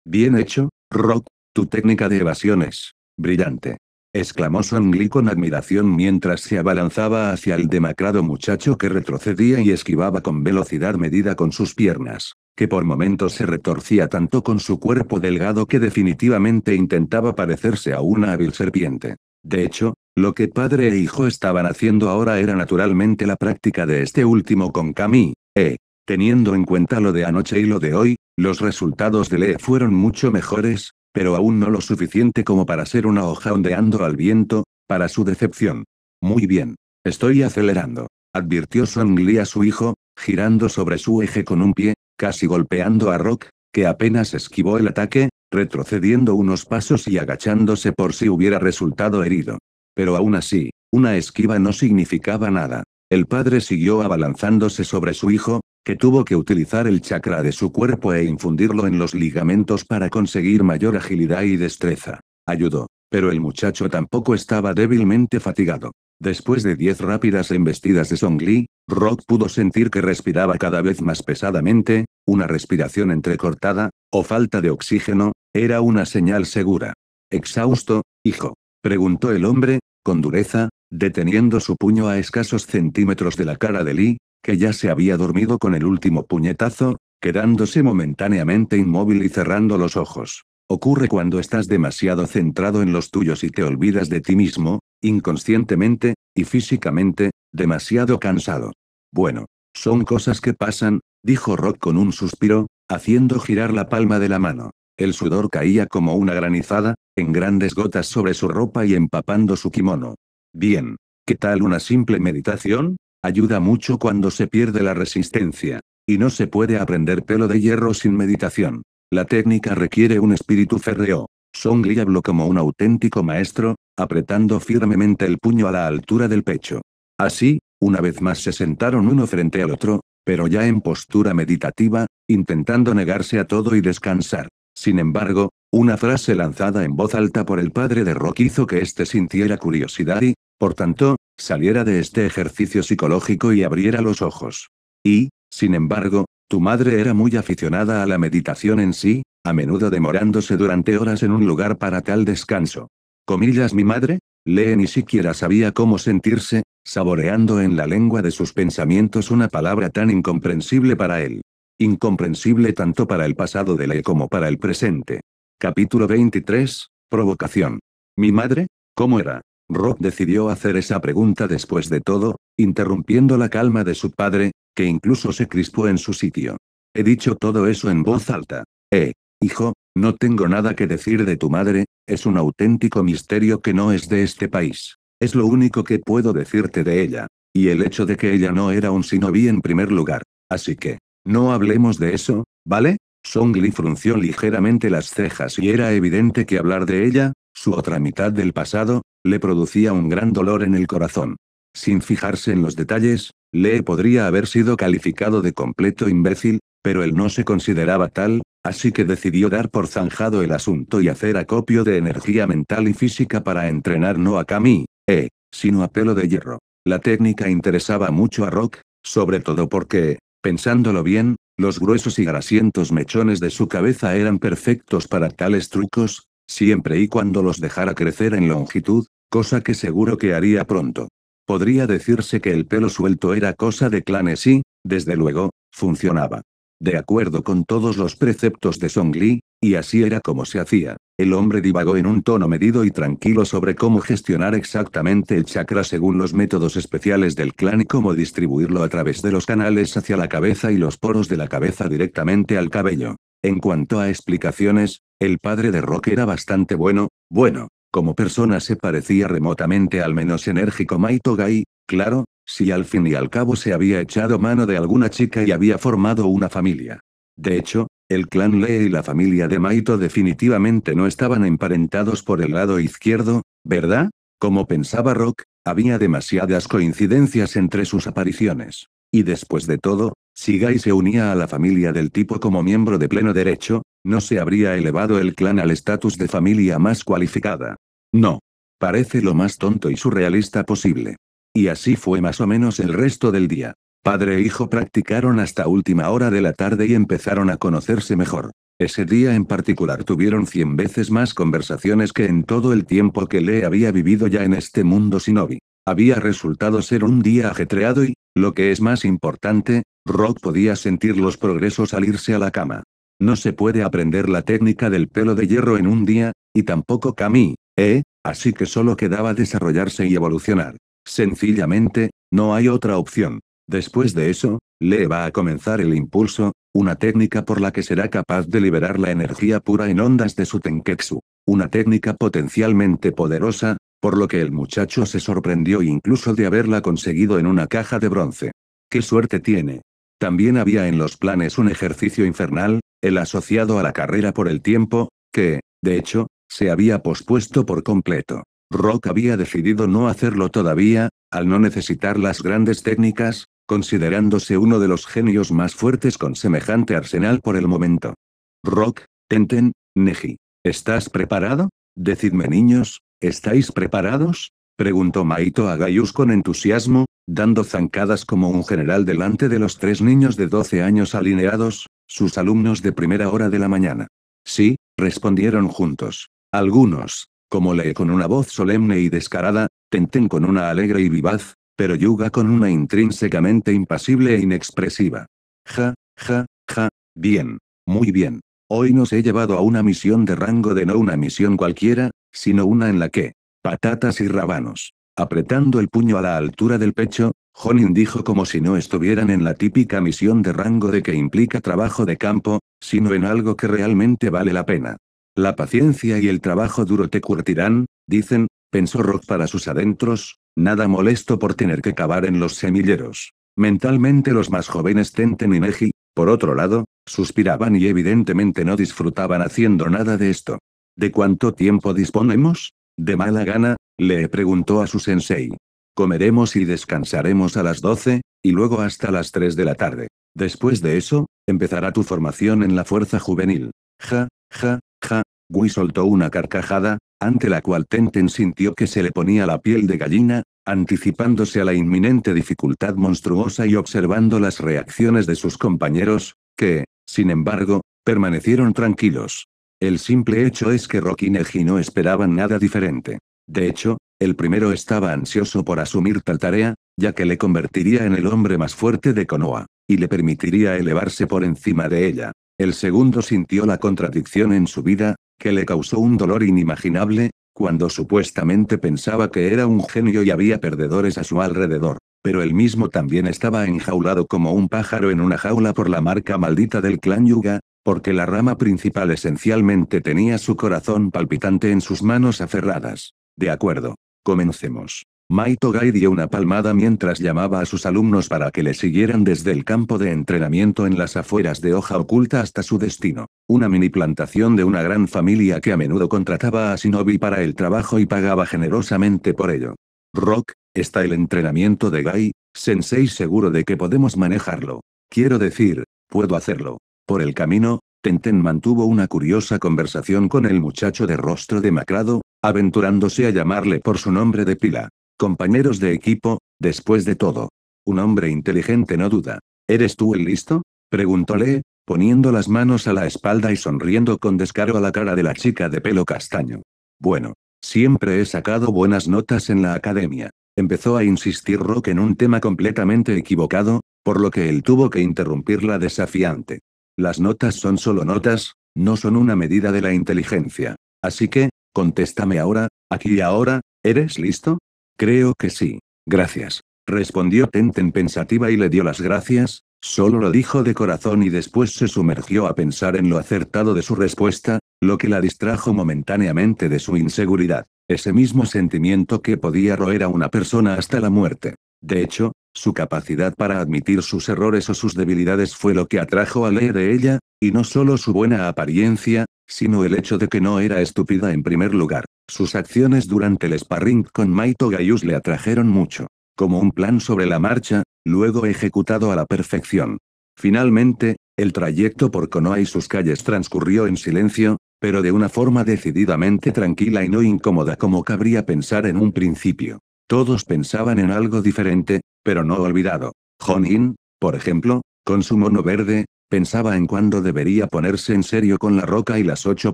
Bien hecho, Rock, tu técnica de evasión es brillante. Exclamó Songli con admiración mientras se abalanzaba hacia el demacrado muchacho que retrocedía y esquivaba con velocidad medida con sus piernas, que por momentos se retorcía tanto con su cuerpo delgado que definitivamente intentaba parecerse a una hábil serpiente. De hecho, lo que padre e hijo estaban haciendo ahora era naturalmente la práctica de este último con Kami, e, eh. teniendo en cuenta lo de anoche y lo de hoy, los resultados de Lee fueron mucho mejores, pero aún no lo suficiente como para ser una hoja ondeando al viento, para su decepción. Muy bien. Estoy acelerando, advirtió Song a su hijo, girando sobre su eje con un pie, casi golpeando a Rock, que apenas esquivó el ataque, retrocediendo unos pasos y agachándose por si hubiera resultado herido pero aún así, una esquiva no significaba nada. El padre siguió abalanzándose sobre su hijo, que tuvo que utilizar el chakra de su cuerpo e infundirlo en los ligamentos para conseguir mayor agilidad y destreza. Ayudó, pero el muchacho tampoco estaba débilmente fatigado. Después de diez rápidas embestidas de Songli, Rock pudo sentir que respiraba cada vez más pesadamente, una respiración entrecortada, o falta de oxígeno, era una señal segura. ¿Exhausto, hijo? preguntó el hombre, con dureza, deteniendo su puño a escasos centímetros de la cara de Lee, que ya se había dormido con el último puñetazo, quedándose momentáneamente inmóvil y cerrando los ojos. Ocurre cuando estás demasiado centrado en los tuyos y te olvidas de ti mismo, inconscientemente, y físicamente, demasiado cansado. Bueno, son cosas que pasan, dijo Rock con un suspiro, haciendo girar la palma de la mano. El sudor caía como una granizada, en grandes gotas sobre su ropa y empapando su kimono. Bien. ¿Qué tal una simple meditación? Ayuda mucho cuando se pierde la resistencia. Y no se puede aprender pelo de hierro sin meditación. La técnica requiere un espíritu férreo. Song Li habló como un auténtico maestro, apretando firmemente el puño a la altura del pecho. Así, una vez más se sentaron uno frente al otro, pero ya en postura meditativa, intentando negarse a todo y descansar. Sin embargo, una frase lanzada en voz alta por el padre de Rock hizo que éste sintiera curiosidad y, por tanto, saliera de este ejercicio psicológico y abriera los ojos. Y, sin embargo, tu madre era muy aficionada a la meditación en sí, a menudo demorándose durante horas en un lugar para tal descanso. Comillas mi madre, Lee ni siquiera sabía cómo sentirse, saboreando en la lengua de sus pensamientos una palabra tan incomprensible para él incomprensible tanto para el pasado de Lee como para el presente. Capítulo 23, Provocación. ¿Mi madre? ¿Cómo era? Rob decidió hacer esa pregunta después de todo, interrumpiendo la calma de su padre, que incluso se crispó en su sitio. He dicho todo eso en voz alta. Eh, hijo, no tengo nada que decir de tu madre, es un auténtico misterio que no es de este país. Es lo único que puedo decirte de ella. Y el hecho de que ella no era un sinoví en primer lugar. Así que, no hablemos de eso, ¿vale? Song Li frunció ligeramente las cejas y era evidente que hablar de ella, su otra mitad del pasado, le producía un gran dolor en el corazón. Sin fijarse en los detalles, Lee podría haber sido calificado de completo imbécil, pero él no se consideraba tal, así que decidió dar por zanjado el asunto y hacer acopio de energía mental y física para entrenar no a Kami, eh, sino a pelo de hierro. La técnica interesaba mucho a Rock, sobre todo porque, Pensándolo bien, los gruesos y grasientos mechones de su cabeza eran perfectos para tales trucos, siempre y cuando los dejara crecer en longitud, cosa que seguro que haría pronto. Podría decirse que el pelo suelto era cosa de clanes y, desde luego, funcionaba. De acuerdo con todos los preceptos de Song Li, y así era como se hacía. El hombre divagó en un tono medido y tranquilo sobre cómo gestionar exactamente el chakra según los métodos especiales del clan y cómo distribuirlo a través de los canales hacia la cabeza y los poros de la cabeza directamente al cabello. En cuanto a explicaciones, el padre de Rock era bastante bueno, bueno, como persona se parecía remotamente al menos enérgico Maito Gai, claro, si al fin y al cabo se había echado mano de alguna chica y había formado una familia. De hecho, el clan Lee y la familia de Maito definitivamente no estaban emparentados por el lado izquierdo, ¿verdad? Como pensaba Rock, había demasiadas coincidencias entre sus apariciones. Y después de todo, si Gai se unía a la familia del tipo como miembro de pleno derecho, no se habría elevado el clan al estatus de familia más cualificada. No. Parece lo más tonto y surrealista posible. Y así fue más o menos el resto del día. Padre e hijo practicaron hasta última hora de la tarde y empezaron a conocerse mejor. Ese día en particular tuvieron cien veces más conversaciones que en todo el tiempo que Lee había vivido ya en este mundo sinobi. Había resultado ser un día ajetreado y, lo que es más importante, Rock podía sentir los progresos al irse a la cama. No se puede aprender la técnica del pelo de hierro en un día, y tampoco Kami, ¿eh? Así que solo quedaba desarrollarse y evolucionar. Sencillamente, no hay otra opción. Después de eso, le va a comenzar el impulso, una técnica por la que será capaz de liberar la energía pura en ondas de su tenketsu. Una técnica potencialmente poderosa, por lo que el muchacho se sorprendió incluso de haberla conseguido en una caja de bronce. ¡Qué suerte tiene! También había en los planes un ejercicio infernal, el asociado a la carrera por el tiempo, que, de hecho, se había pospuesto por completo. Rock había decidido no hacerlo todavía, al no necesitar las grandes técnicas, considerándose uno de los genios más fuertes con semejante arsenal por el momento. Rock, Tenten, Neji. ¿Estás preparado? Decidme niños, ¿estáis preparados? Preguntó Maito a Gaius con entusiasmo, dando zancadas como un general delante de los tres niños de 12 años alineados, sus alumnos de primera hora de la mañana. Sí, respondieron juntos. Algunos, como lee con una voz solemne y descarada, Tenten con una alegre y vivaz, pero Yuga con una intrínsecamente impasible e inexpresiva. Ja, ja, ja, bien, muy bien. Hoy nos he llevado a una misión de rango de no una misión cualquiera, sino una en la que, patatas y rabanos, Apretando el puño a la altura del pecho, Jonin dijo como si no estuvieran en la típica misión de rango de que implica trabajo de campo, sino en algo que realmente vale la pena. La paciencia y el trabajo duro te curtirán, dicen, pensó Rock para sus adentros, Nada molesto por tener que cavar en los semilleros. Mentalmente los más jóvenes Tenten y Neji, por otro lado, suspiraban y evidentemente no disfrutaban haciendo nada de esto. ¿De cuánto tiempo disponemos? De mala gana, le preguntó a su sensei. Comeremos y descansaremos a las 12, y luego hasta las 3 de la tarde. Después de eso, empezará tu formación en la fuerza juvenil. Ja, ja, ja, Gui soltó una carcajada, ante la cual Tenten sintió que se le ponía la piel de gallina, anticipándose a la inminente dificultad monstruosa y observando las reacciones de sus compañeros, que, sin embargo, permanecieron tranquilos. El simple hecho es que Rocky y no esperaban nada diferente. De hecho, el primero estaba ansioso por asumir tal tarea, ya que le convertiría en el hombre más fuerte de Konoha, y le permitiría elevarse por encima de ella. El segundo sintió la contradicción en su vida, que le causó un dolor inimaginable, cuando supuestamente pensaba que era un genio y había perdedores a su alrededor. Pero él mismo también estaba enjaulado como un pájaro en una jaula por la marca maldita del clan Yuga, porque la rama principal esencialmente tenía su corazón palpitante en sus manos aferradas. De acuerdo. Comencemos. Maito Gai dio una palmada mientras llamaba a sus alumnos para que le siguieran desde el campo de entrenamiento en las afueras de Hoja Oculta hasta su destino, una mini plantación de una gran familia que a menudo contrataba a Shinobi para el trabajo y pagaba generosamente por ello. Rock, está el entrenamiento de Gai, Sensei seguro de que podemos manejarlo. Quiero decir, puedo hacerlo. Por el camino, Tenten mantuvo una curiosa conversación con el muchacho de rostro demacrado, aventurándose a llamarle por su nombre de pila. Compañeros de equipo, después de todo. Un hombre inteligente no duda. ¿Eres tú el listo? Preguntóle, poniendo las manos a la espalda y sonriendo con descaro a la cara de la chica de pelo castaño. Bueno, siempre he sacado buenas notas en la academia. Empezó a insistir Rock en un tema completamente equivocado, por lo que él tuvo que interrumpirla desafiante. Las notas son solo notas, no son una medida de la inteligencia. Así que, contéstame ahora, aquí y ahora, ¿eres listo? Creo que sí. Gracias. Respondió Tenten pensativa y le dio las gracias, solo lo dijo de corazón y después se sumergió a pensar en lo acertado de su respuesta, lo que la distrajo momentáneamente de su inseguridad, ese mismo sentimiento que podía roer a una persona hasta la muerte. De hecho, su capacidad para admitir sus errores o sus debilidades fue lo que atrajo a leer de ella, y no solo su buena apariencia, sino el hecho de que no era estúpida en primer lugar. Sus acciones durante el sparring con Maito Gaius le atrajeron mucho. Como un plan sobre la marcha, luego ejecutado a la perfección. Finalmente, el trayecto por Konoha y sus calles transcurrió en silencio, pero de una forma decididamente tranquila y no incómoda como cabría pensar en un principio. Todos pensaban en algo diferente, pero no olvidado. Jonin, por ejemplo, con su mono verde, pensaba en cuándo debería ponerse en serio con la roca y las ocho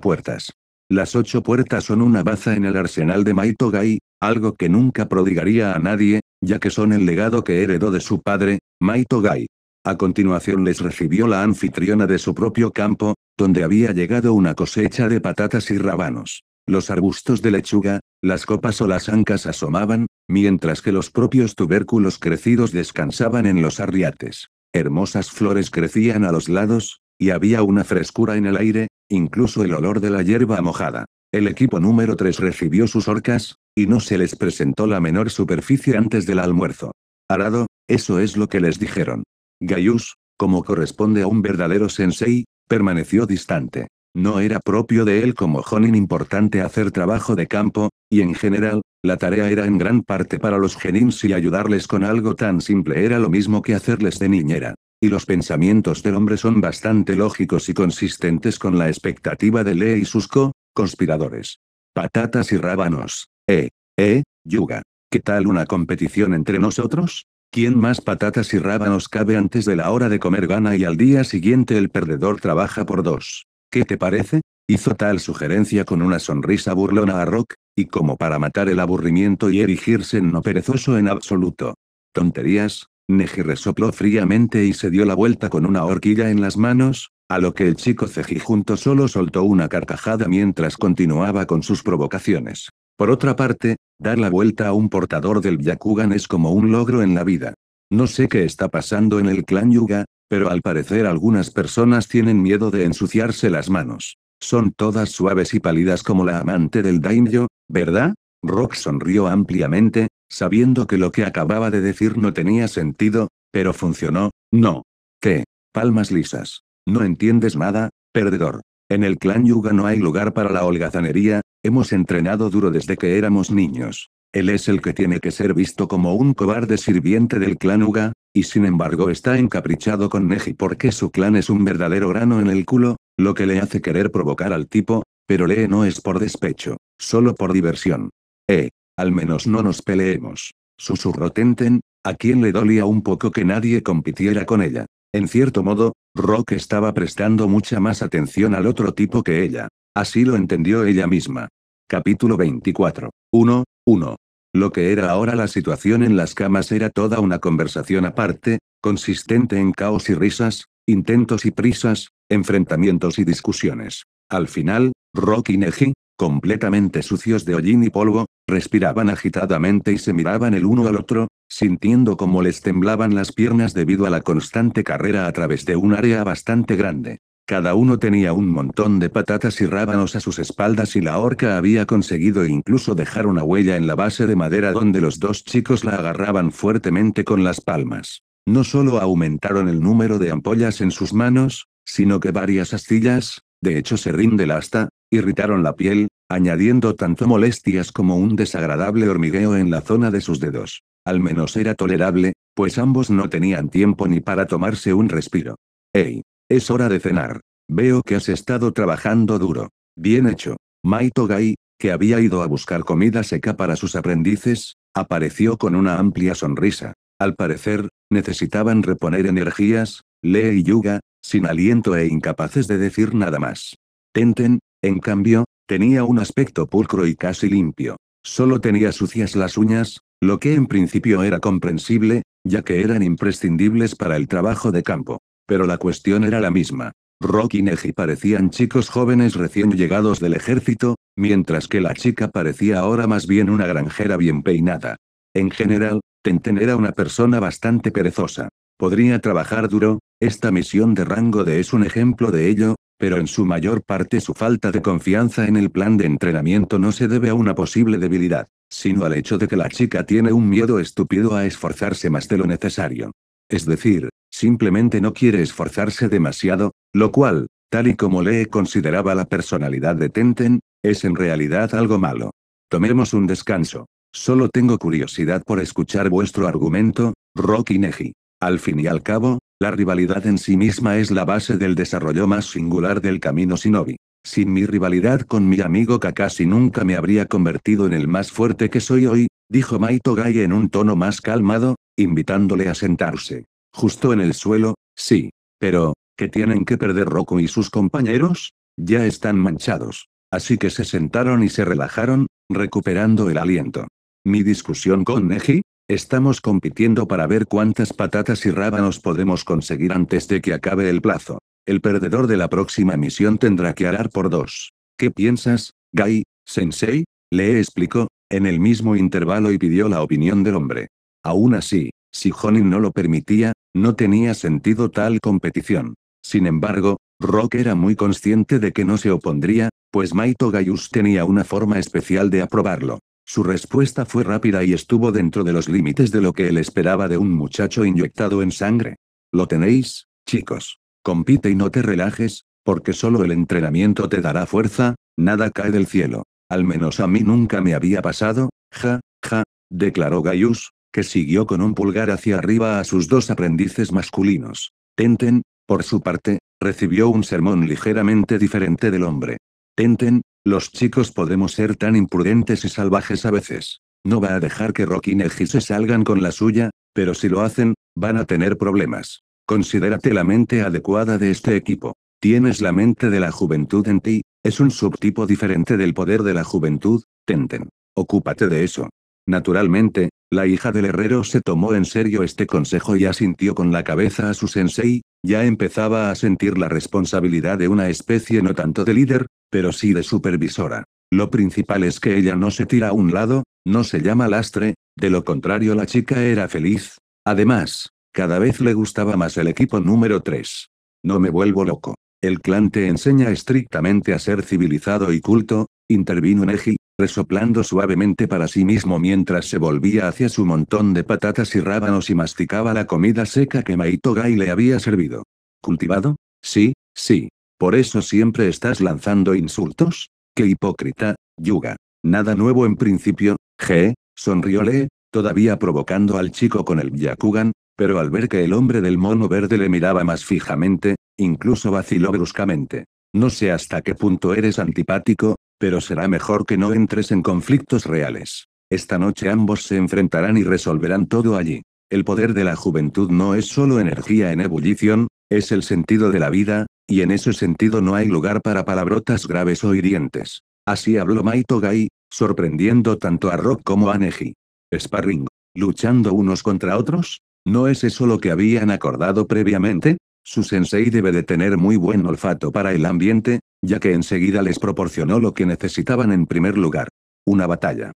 puertas. Las ocho puertas son una baza en el arsenal de Maitogai, algo que nunca prodigaría a nadie, ya que son el legado que heredó de su padre, Maitogai. A continuación les recibió la anfitriona de su propio campo, donde había llegado una cosecha de patatas y rábanos. Los arbustos de lechuga, las copas o las ancas asomaban, mientras que los propios tubérculos crecidos descansaban en los arriates. Hermosas flores crecían a los lados, y había una frescura en el aire, incluso el olor de la hierba mojada. El equipo número 3 recibió sus orcas, y no se les presentó la menor superficie antes del almuerzo. Arado, eso es lo que les dijeron. Gaius, como corresponde a un verdadero sensei, permaneció distante. No era propio de él como jonin importante hacer trabajo de campo, y en general, la tarea era en gran parte para los genins y ayudarles con algo tan simple era lo mismo que hacerles de niñera y los pensamientos del hombre son bastante lógicos y consistentes con la expectativa de Lee y sus co-conspiradores. Patatas y rábanos. Eh, eh, Yuga. ¿Qué tal una competición entre nosotros? ¿Quién más patatas y rábanos cabe antes de la hora de comer gana y al día siguiente el perdedor trabaja por dos? ¿Qué te parece? Hizo tal sugerencia con una sonrisa burlona a Rock, y como para matar el aburrimiento y erigirse en no perezoso en absoluto. Tonterías, Neji resopló fríamente y se dio la vuelta con una horquilla en las manos, a lo que el chico Ceji junto solo soltó una carcajada mientras continuaba con sus provocaciones. Por otra parte, dar la vuelta a un portador del Yakugan es como un logro en la vida. No sé qué está pasando en el clan Yuga, pero al parecer algunas personas tienen miedo de ensuciarse las manos. Son todas suaves y pálidas como la amante del daimyo, ¿verdad? Rock sonrió ampliamente, sabiendo que lo que acababa de decir no tenía sentido, pero funcionó, no. ¿Qué? Palmas lisas. No entiendes nada, perdedor. En el clan Yuga no hay lugar para la holgazanería, hemos entrenado duro desde que éramos niños. Él es el que tiene que ser visto como un cobarde sirviente del clan Uga, y sin embargo está encaprichado con Neji porque su clan es un verdadero grano en el culo, lo que le hace querer provocar al tipo, pero Lee no es por despecho, solo por diversión. Eh, al menos no nos peleemos. Susurró Tenten, a quien le dolía un poco que nadie compitiera con ella. En cierto modo, Rock estaba prestando mucha más atención al otro tipo que ella. Así lo entendió ella misma. Capítulo 24. 1. 1. Lo que era ahora la situación en las camas era toda una conversación aparte, consistente en caos y risas, intentos y prisas, enfrentamientos y discusiones. Al final, Rock y Neji, completamente sucios de hollín y polvo, respiraban agitadamente y se miraban el uno al otro, sintiendo cómo les temblaban las piernas debido a la constante carrera a través de un área bastante grande. Cada uno tenía un montón de patatas y rábanos a sus espaldas y la horca había conseguido incluso dejar una huella en la base de madera donde los dos chicos la agarraban fuertemente con las palmas. No solo aumentaron el número de ampollas en sus manos, sino que varias astillas, de hecho se rinde la asta, irritaron la piel, añadiendo tanto molestias como un desagradable hormigueo en la zona de sus dedos. Al menos era tolerable, pues ambos no tenían tiempo ni para tomarse un respiro. ¡Ey! Es hora de cenar. Veo que has estado trabajando duro. Bien hecho. Maito Gai, que había ido a buscar comida seca para sus aprendices, apareció con una amplia sonrisa. Al parecer, necesitaban reponer energías, Lee y Yuga, sin aliento e incapaces de decir nada más. Tenten, en cambio, tenía un aspecto pulcro y casi limpio. Solo tenía sucias las uñas, lo que en principio era comprensible, ya que eran imprescindibles para el trabajo de campo. Pero la cuestión era la misma. Rock y Neji parecían chicos jóvenes recién llegados del ejército, mientras que la chica parecía ahora más bien una granjera bien peinada. En general, Tenten era una persona bastante perezosa. Podría trabajar duro, esta misión de rango de es un ejemplo de ello, pero en su mayor parte su falta de confianza en el plan de entrenamiento no se debe a una posible debilidad, sino al hecho de que la chica tiene un miedo estúpido a esforzarse más de lo necesario. Es decir, simplemente no quiere esforzarse demasiado, lo cual, tal y como Lee consideraba la personalidad de Tenten, es en realidad algo malo. Tomemos un descanso. Solo tengo curiosidad por escuchar vuestro argumento, Rocky Neji. Al fin y al cabo, la rivalidad en sí misma es la base del desarrollo más singular del camino shinobi. Sin mi rivalidad con mi amigo Kakashi nunca me habría convertido en el más fuerte que soy hoy, dijo Maito Gai en un tono más calmado, invitándole a sentarse. Justo en el suelo, sí. Pero, ¿qué tienen que perder Roku y sus compañeros? Ya están manchados. Así que se sentaron y se relajaron, recuperando el aliento. Mi discusión con Neji, Estamos compitiendo para ver cuántas patatas y rábanos podemos conseguir antes de que acabe el plazo. El perdedor de la próxima misión tendrá que arar por dos. ¿Qué piensas, Gai, Sensei? Le explicó, en el mismo intervalo y pidió la opinión del hombre. Aún así, si Honin no lo permitía, no tenía sentido tal competición. Sin embargo, Rock era muy consciente de que no se opondría, pues Maito Gaius tenía una forma especial de aprobarlo. Su respuesta fue rápida y estuvo dentro de los límites de lo que él esperaba de un muchacho inyectado en sangre. Lo tenéis, chicos. Compite y no te relajes, porque solo el entrenamiento te dará fuerza, nada cae del cielo. Al menos a mí nunca me había pasado, ja, ja, declaró Gaius, que siguió con un pulgar hacia arriba a sus dos aprendices masculinos. Tenten, por su parte, recibió un sermón ligeramente diferente del hombre. Tenten, los chicos podemos ser tan imprudentes y salvajes a veces. No va a dejar que Rocky se salgan con la suya, pero si lo hacen, van a tener problemas. Considérate la mente adecuada de este equipo. Tienes la mente de la juventud en ti, es un subtipo diferente del poder de la juventud, Tenten. Ocúpate de eso. Naturalmente, la hija del herrero se tomó en serio este consejo y asintió con la cabeza a su sensei, ya empezaba a sentir la responsabilidad de una especie no tanto de líder, pero sí de supervisora. Lo principal es que ella no se tira a un lado, no se llama lastre, de lo contrario la chica era feliz. Además, cada vez le gustaba más el equipo número 3. No me vuelvo loco. El clan te enseña estrictamente a ser civilizado y culto, intervino Neji, resoplando suavemente para sí mismo mientras se volvía hacia su montón de patatas y rábanos y masticaba la comida seca que Maito Gai le había servido. ¿Cultivado? Sí, sí, ¿Por eso siempre estás lanzando insultos? ¡Qué hipócrita, Yuga! Nada nuevo en principio, G, sonrióle, todavía provocando al chico con el Yakugan, pero al ver que el hombre del mono verde le miraba más fijamente, incluso vaciló bruscamente. No sé hasta qué punto eres antipático, pero será mejor que no entres en conflictos reales. Esta noche ambos se enfrentarán y resolverán todo allí. El poder de la juventud no es solo energía en ebullición, es el sentido de la vida, y en ese sentido no hay lugar para palabrotas graves o hirientes. Así habló Maito Gai, sorprendiendo tanto a Rock como a Neji. Sparring. ¿Luchando unos contra otros? ¿No es eso lo que habían acordado previamente? Su sensei debe de tener muy buen olfato para el ambiente, ya que enseguida les proporcionó lo que necesitaban en primer lugar. Una batalla.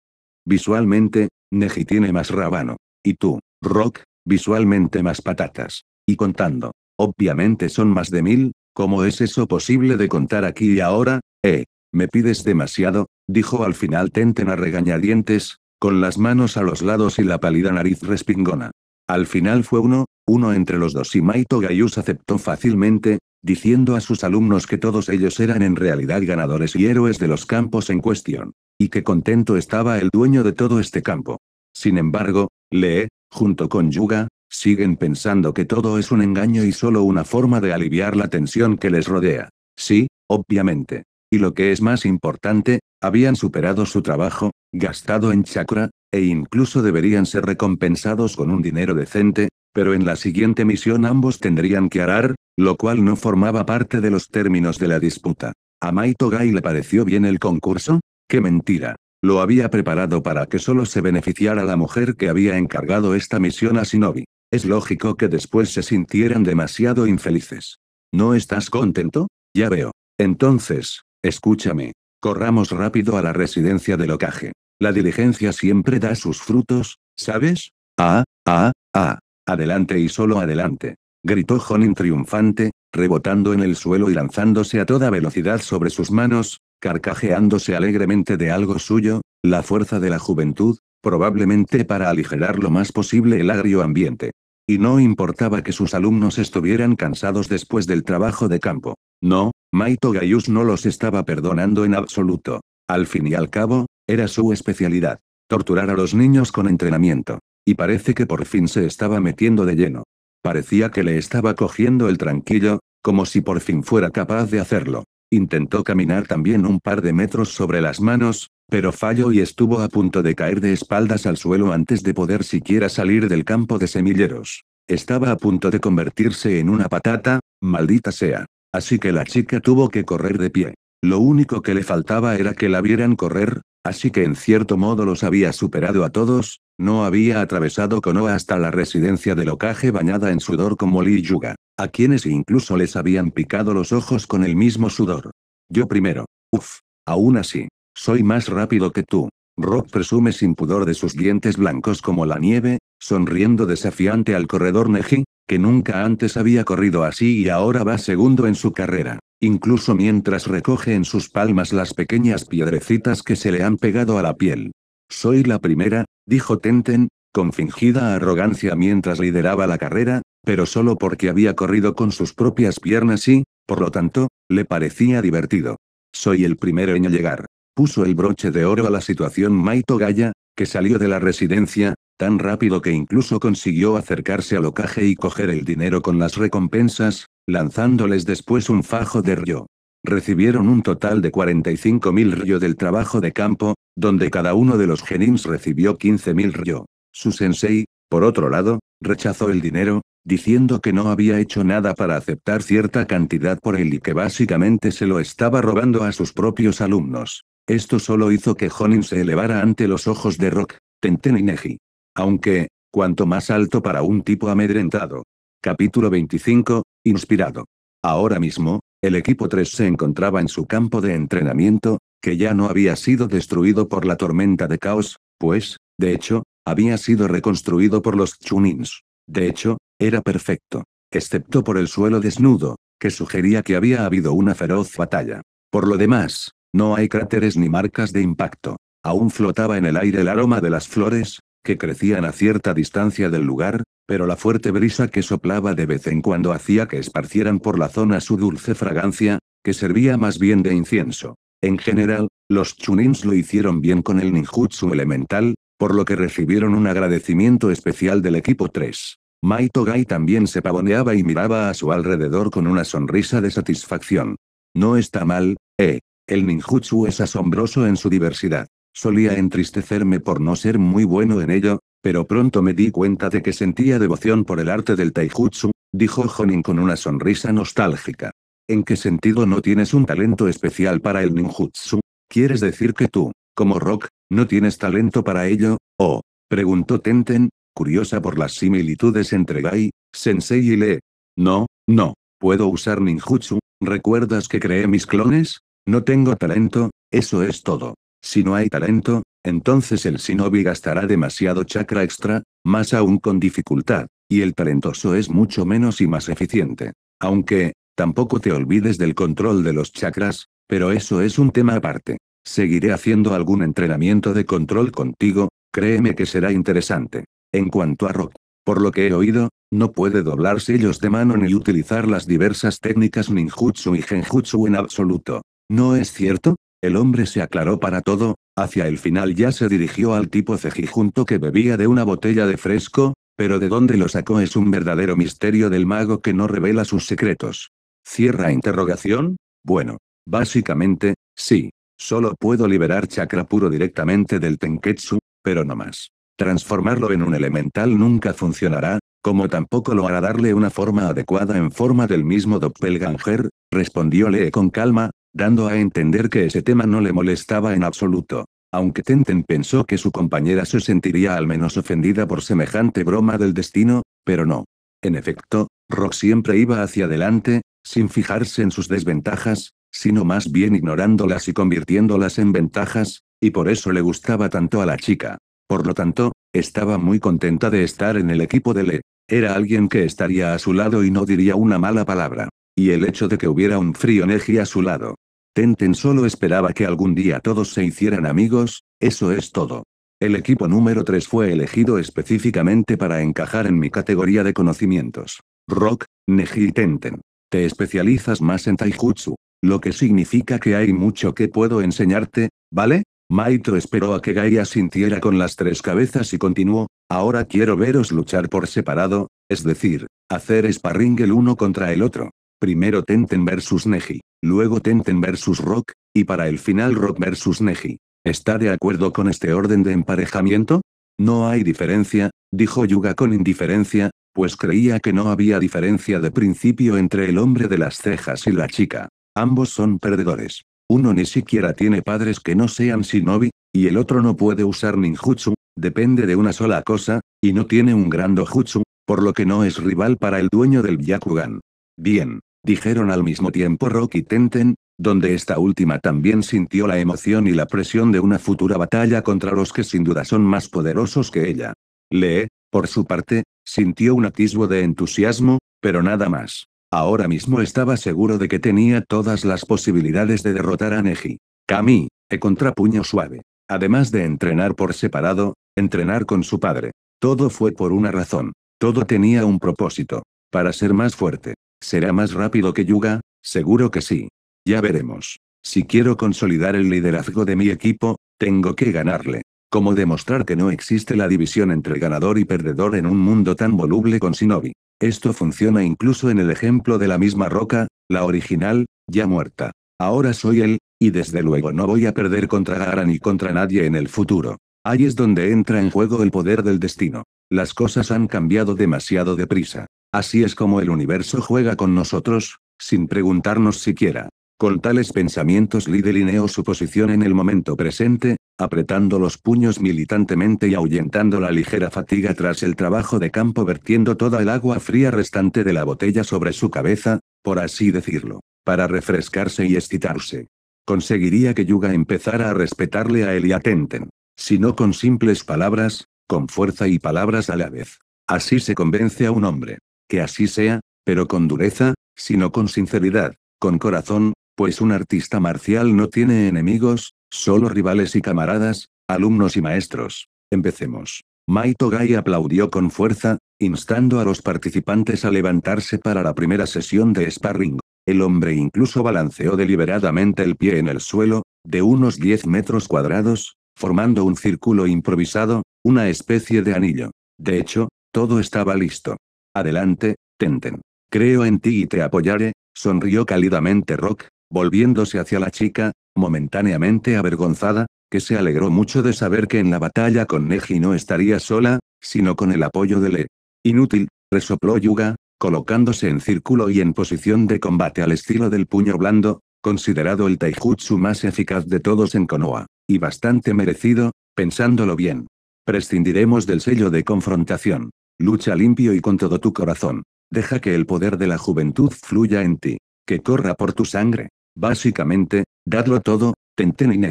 Visualmente, Neji tiene más rabano. Y tú, Rock, visualmente más patatas. Y contando. Obviamente son más de mil, ¿cómo es eso posible de contar aquí y ahora? Eh, me pides demasiado, dijo al final Tenten a regañadientes, con las manos a los lados y la pálida nariz respingona. Al final fue uno, uno entre los dos y Maito Gaius aceptó fácilmente, diciendo a sus alumnos que todos ellos eran en realidad ganadores y héroes de los campos en cuestión, y que contento estaba el dueño de todo este campo. Sin embargo, Lee, junto con Yuga, Siguen pensando que todo es un engaño y solo una forma de aliviar la tensión que les rodea. Sí, obviamente. Y lo que es más importante, habían superado su trabajo, gastado en chakra, e incluso deberían ser recompensados con un dinero decente, pero en la siguiente misión ambos tendrían que arar, lo cual no formaba parte de los términos de la disputa. ¿A Maito Gai le pareció bien el concurso? ¡Qué mentira! Lo había preparado para que solo se beneficiara la mujer que había encargado esta misión a Shinobi. Es lógico que después se sintieran demasiado infelices. ¿No estás contento? Ya veo. Entonces, escúchame. Corramos rápido a la residencia de Locaje. La diligencia siempre da sus frutos, ¿sabes? Ah, ah, ah. Adelante y solo adelante. Gritó Jonin triunfante, rebotando en el suelo y lanzándose a toda velocidad sobre sus manos, carcajeándose alegremente de algo suyo, la fuerza de la juventud, probablemente para aligerar lo más posible el agrio ambiente y no importaba que sus alumnos estuvieran cansados después del trabajo de campo. No, Maito Gaius no los estaba perdonando en absoluto. Al fin y al cabo, era su especialidad, torturar a los niños con entrenamiento. Y parece que por fin se estaba metiendo de lleno. Parecía que le estaba cogiendo el tranquillo, como si por fin fuera capaz de hacerlo. Intentó caminar también un par de metros sobre las manos, pero falló y estuvo a punto de caer de espaldas al suelo antes de poder siquiera salir del campo de semilleros. Estaba a punto de convertirse en una patata, maldita sea. Así que la chica tuvo que correr de pie. Lo único que le faltaba era que la vieran correr, Así que en cierto modo los había superado a todos, no había atravesado cono hasta la residencia del ocaje bañada en sudor como Lee Yuga, a quienes incluso les habían picado los ojos con el mismo sudor. Yo primero. uff, Aún así, soy más rápido que tú. Rock presume sin pudor de sus dientes blancos como la nieve, sonriendo desafiante al corredor Neji, que nunca antes había corrido así y ahora va segundo en su carrera incluso mientras recoge en sus palmas las pequeñas piedrecitas que se le han pegado a la piel. Soy la primera, dijo Tenten, con fingida arrogancia mientras lideraba la carrera, pero solo porque había corrido con sus propias piernas y, por lo tanto, le parecía divertido. Soy el primero en llegar. Puso el broche de oro a la situación Maito Gaya, que salió de la residencia, tan rápido que incluso consiguió acercarse al ocaje y coger el dinero con las recompensas, lanzándoles después un fajo de ryo. Recibieron un total de 45.000 ryo del trabajo de campo, donde cada uno de los genins recibió 15.000 ryo. Su sensei, por otro lado, rechazó el dinero, diciendo que no había hecho nada para aceptar cierta cantidad por él y que básicamente se lo estaba robando a sus propios alumnos. Esto solo hizo que Honin se elevara ante los ojos de Rock, Tenten y Neji. Aunque, cuanto más alto para un tipo amedrentado. Capítulo 25, Inspirado. Ahora mismo, el equipo 3 se encontraba en su campo de entrenamiento, que ya no había sido destruido por la tormenta de caos, pues, de hecho, había sido reconstruido por los Chunins. De hecho, era perfecto, excepto por el suelo desnudo, que sugería que había habido una feroz batalla. Por lo demás, no hay cráteres ni marcas de impacto. Aún flotaba en el aire el aroma de las flores, que crecían a cierta distancia del lugar, pero la fuerte brisa que soplaba de vez en cuando hacía que esparcieran por la zona su dulce fragancia, que servía más bien de incienso. En general, los chunins lo hicieron bien con el ninjutsu elemental, por lo que recibieron un agradecimiento especial del equipo 3. Maito Gai también se pavoneaba y miraba a su alrededor con una sonrisa de satisfacción. No está mal, eh. El ninjutsu es asombroso en su diversidad. Solía entristecerme por no ser muy bueno en ello, pero pronto me di cuenta de que sentía devoción por el arte del taijutsu, dijo Honin con una sonrisa nostálgica. ¿En qué sentido no tienes un talento especial para el ninjutsu? ¿Quieres decir que tú, como Rock, no tienes talento para ello? ¿O? Oh, preguntó Tenten, curiosa por las similitudes entre Gai, Sensei y Le. No, no, puedo usar ninjutsu, ¿recuerdas que creé mis clones? No tengo talento, eso es todo. Si no hay talento, entonces el shinobi gastará demasiado chakra extra, más aún con dificultad, y el talentoso es mucho menos y más eficiente. Aunque, tampoco te olvides del control de los chakras, pero eso es un tema aparte. Seguiré haciendo algún entrenamiento de control contigo, créeme que será interesante. En cuanto a Rock, por lo que he oído, no puede doblar sellos de mano ni utilizar las diversas técnicas ninjutsu y genjutsu en absoluto. ¿No es cierto? El hombre se aclaró para todo, hacia el final ya se dirigió al tipo cejijunto que bebía de una botella de fresco, pero de dónde lo sacó es un verdadero misterio del mago que no revela sus secretos. Cierra interrogación. Bueno, básicamente, sí. Solo puedo liberar chakra puro directamente del tenketsu, pero no más. Transformarlo en un elemental nunca funcionará, como tampoco lo hará darle una forma adecuada en forma del mismo doppelganger, respondió Lee con calma, dando a entender que ese tema no le molestaba en absoluto. Aunque Tenten pensó que su compañera se sentiría al menos ofendida por semejante broma del destino, pero no. En efecto, Rock siempre iba hacia adelante, sin fijarse en sus desventajas, sino más bien ignorándolas y convirtiéndolas en ventajas, y por eso le gustaba tanto a la chica. Por lo tanto, estaba muy contenta de estar en el equipo de Le. Era alguien que estaría a su lado y no diría una mala palabra. Y el hecho de que hubiera un frío Neji a su lado. Tenten solo esperaba que algún día todos se hicieran amigos, eso es todo. El equipo número 3 fue elegido específicamente para encajar en mi categoría de conocimientos. Rock, Neji y Tenten. Te especializas más en taijutsu, lo que significa que hay mucho que puedo enseñarte, ¿vale? Maito esperó a que Gaia sintiera con las tres cabezas y continuó, ahora quiero veros luchar por separado, es decir, hacer sparring el uno contra el otro. Primero Tenten vs Neji, luego Tenten vs Rock, y para el final Rock vs Neji. ¿Está de acuerdo con este orden de emparejamiento? No hay diferencia, dijo Yuga con indiferencia, pues creía que no había diferencia de principio entre el hombre de las cejas y la chica. Ambos son perdedores. Uno ni siquiera tiene padres que no sean shinobi, y el otro no puede usar ninjutsu, depende de una sola cosa, y no tiene un gran dojutsu, por lo que no es rival para el dueño del Yakugan. Bien dijeron al mismo tiempo Rock y Tenten, donde esta última también sintió la emoción y la presión de una futura batalla contra los que sin duda son más poderosos que ella. Lee, por su parte, sintió un atisbo de entusiasmo, pero nada más. Ahora mismo estaba seguro de que tenía todas las posibilidades de derrotar a Neji. Kami, e contrapuño suave. Además de entrenar por separado, entrenar con su padre. Todo fue por una razón. Todo tenía un propósito. Para ser más fuerte. ¿Será más rápido que Yuga? Seguro que sí. Ya veremos. Si quiero consolidar el liderazgo de mi equipo, tengo que ganarle. Como demostrar que no existe la división entre ganador y perdedor en un mundo tan voluble con Shinobi? Esto funciona incluso en el ejemplo de la misma roca, la original, ya muerta. Ahora soy él, y desde luego no voy a perder contra Gara ni contra nadie en el futuro. Ahí es donde entra en juego el poder del destino. Las cosas han cambiado demasiado deprisa. Así es como el universo juega con nosotros, sin preguntarnos siquiera. Con tales pensamientos Lee delineó su posición en el momento presente, apretando los puños militantemente y ahuyentando la ligera fatiga tras el trabajo de campo vertiendo toda el agua fría restante de la botella sobre su cabeza, por así decirlo, para refrescarse y excitarse. Conseguiría que Yuga empezara a respetarle a él y a Tenten sino con simples palabras, con fuerza y palabras a la vez. Así se convence a un hombre. Que así sea, pero con dureza, sino con sinceridad, con corazón, pues un artista marcial no tiene enemigos, solo rivales y camaradas, alumnos y maestros. Empecemos. Maito Gai aplaudió con fuerza, instando a los participantes a levantarse para la primera sesión de sparring. El hombre incluso balanceó deliberadamente el pie en el suelo, de unos 10 metros cuadrados, formando un círculo improvisado, una especie de anillo. De hecho, todo estaba listo. Adelante, Tenten. Creo en ti y te apoyaré, sonrió cálidamente Rock, volviéndose hacia la chica, momentáneamente avergonzada, que se alegró mucho de saber que en la batalla con Neji no estaría sola, sino con el apoyo de Le. Inútil, resopló Yuga, colocándose en círculo y en posición de combate al estilo del puño blando, considerado el taijutsu más eficaz de todos en Konoha y bastante merecido, pensándolo bien. Prescindiremos del sello de confrontación. Lucha limpio y con todo tu corazón. Deja que el poder de la juventud fluya en ti, que corra por tu sangre. Básicamente, dadlo todo, Tenten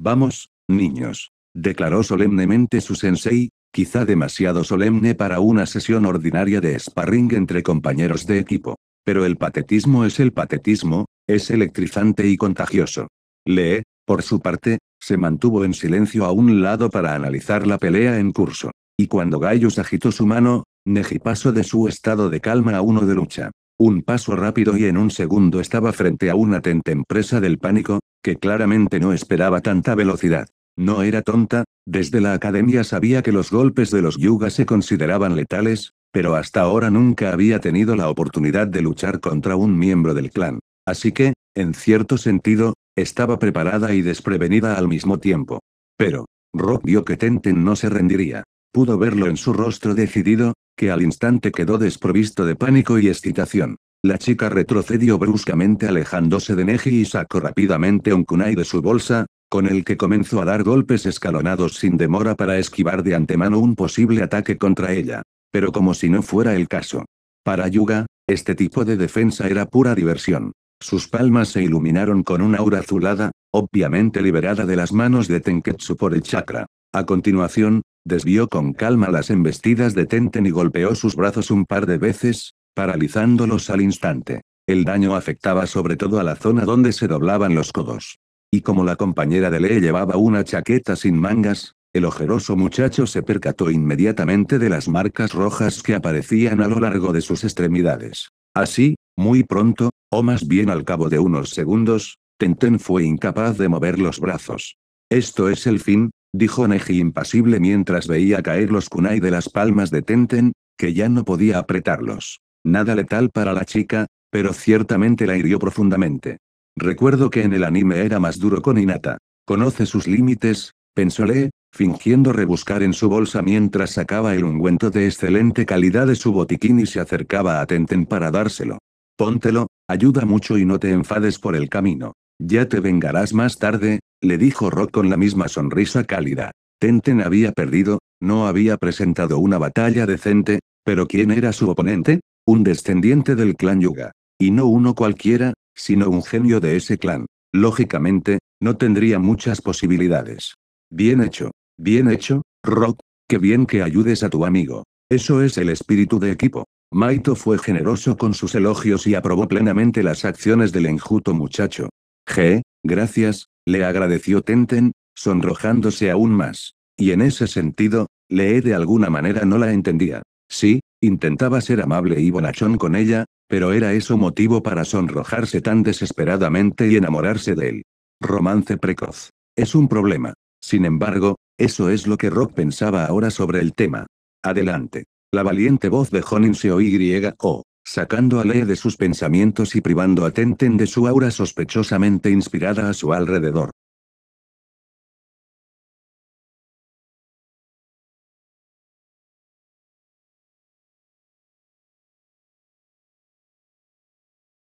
Vamos, niños. Declaró solemnemente su sensei, quizá demasiado solemne para una sesión ordinaria de sparring entre compañeros de equipo. Pero el patetismo es el patetismo, es electrizante y contagioso. Lee, por su parte, se mantuvo en silencio a un lado para analizar la pelea en curso. Y cuando Gaius agitó su mano, Neji pasó de su estado de calma a uno de lucha. Un paso rápido y en un segundo estaba frente a una empresa del pánico, que claramente no esperaba tanta velocidad. No era tonta, desde la academia sabía que los golpes de los yuga se consideraban letales, pero hasta ahora nunca había tenido la oportunidad de luchar contra un miembro del clan. Así que, en cierto sentido, estaba preparada y desprevenida al mismo tiempo. Pero, Rock vio que Tenten no se rendiría. Pudo verlo en su rostro decidido, que al instante quedó desprovisto de pánico y excitación. La chica retrocedió bruscamente alejándose de Neji y sacó rápidamente un kunai de su bolsa, con el que comenzó a dar golpes escalonados sin demora para esquivar de antemano un posible ataque contra ella. Pero como si no fuera el caso. Para Yuga, este tipo de defensa era pura diversión. Sus palmas se iluminaron con una aura azulada, obviamente liberada de las manos de Tenketsu por el chakra. A continuación, desvió con calma las embestidas de Tenten y golpeó sus brazos un par de veces, paralizándolos al instante. El daño afectaba sobre todo a la zona donde se doblaban los codos. Y como la compañera de Lee llevaba una chaqueta sin mangas, el ojeroso muchacho se percató inmediatamente de las marcas rojas que aparecían a lo largo de sus extremidades. Así, muy pronto, o más bien al cabo de unos segundos, Tenten fue incapaz de mover los brazos. Esto es el fin, dijo Neji impasible mientras veía caer los kunai de las palmas de Tenten, que ya no podía apretarlos. Nada letal para la chica, pero ciertamente la hirió profundamente. Recuerdo que en el anime era más duro con Inata. Conoce sus límites, pensó Lee, fingiendo rebuscar en su bolsa mientras sacaba el ungüento de excelente calidad de su botiquín y se acercaba a Tenten para dárselo. Póntelo, ayuda mucho y no te enfades por el camino. Ya te vengarás más tarde, le dijo Rock con la misma sonrisa cálida. Tenten había perdido, no había presentado una batalla decente, pero ¿quién era su oponente? Un descendiente del clan Yuga. Y no uno cualquiera, sino un genio de ese clan. Lógicamente, no tendría muchas posibilidades. Bien hecho. Bien hecho, Rock, qué bien que ayudes a tu amigo. Eso es el espíritu de equipo. Maito fue generoso con sus elogios y aprobó plenamente las acciones del enjuto muchacho. G. Gracias, le agradeció Tenten, sonrojándose aún más. Y en ese sentido, Lee de alguna manera no la entendía. Sí, intentaba ser amable y bonachón con ella, pero era eso motivo para sonrojarse tan desesperadamente y enamorarse de él. Romance precoz. Es un problema. Sin embargo, eso es lo que Rock pensaba ahora sobre el tema. Adelante. La valiente voz de Honin se griega o, sacando a Lee de sus pensamientos y privando a Tenten de su aura sospechosamente inspirada a su alrededor.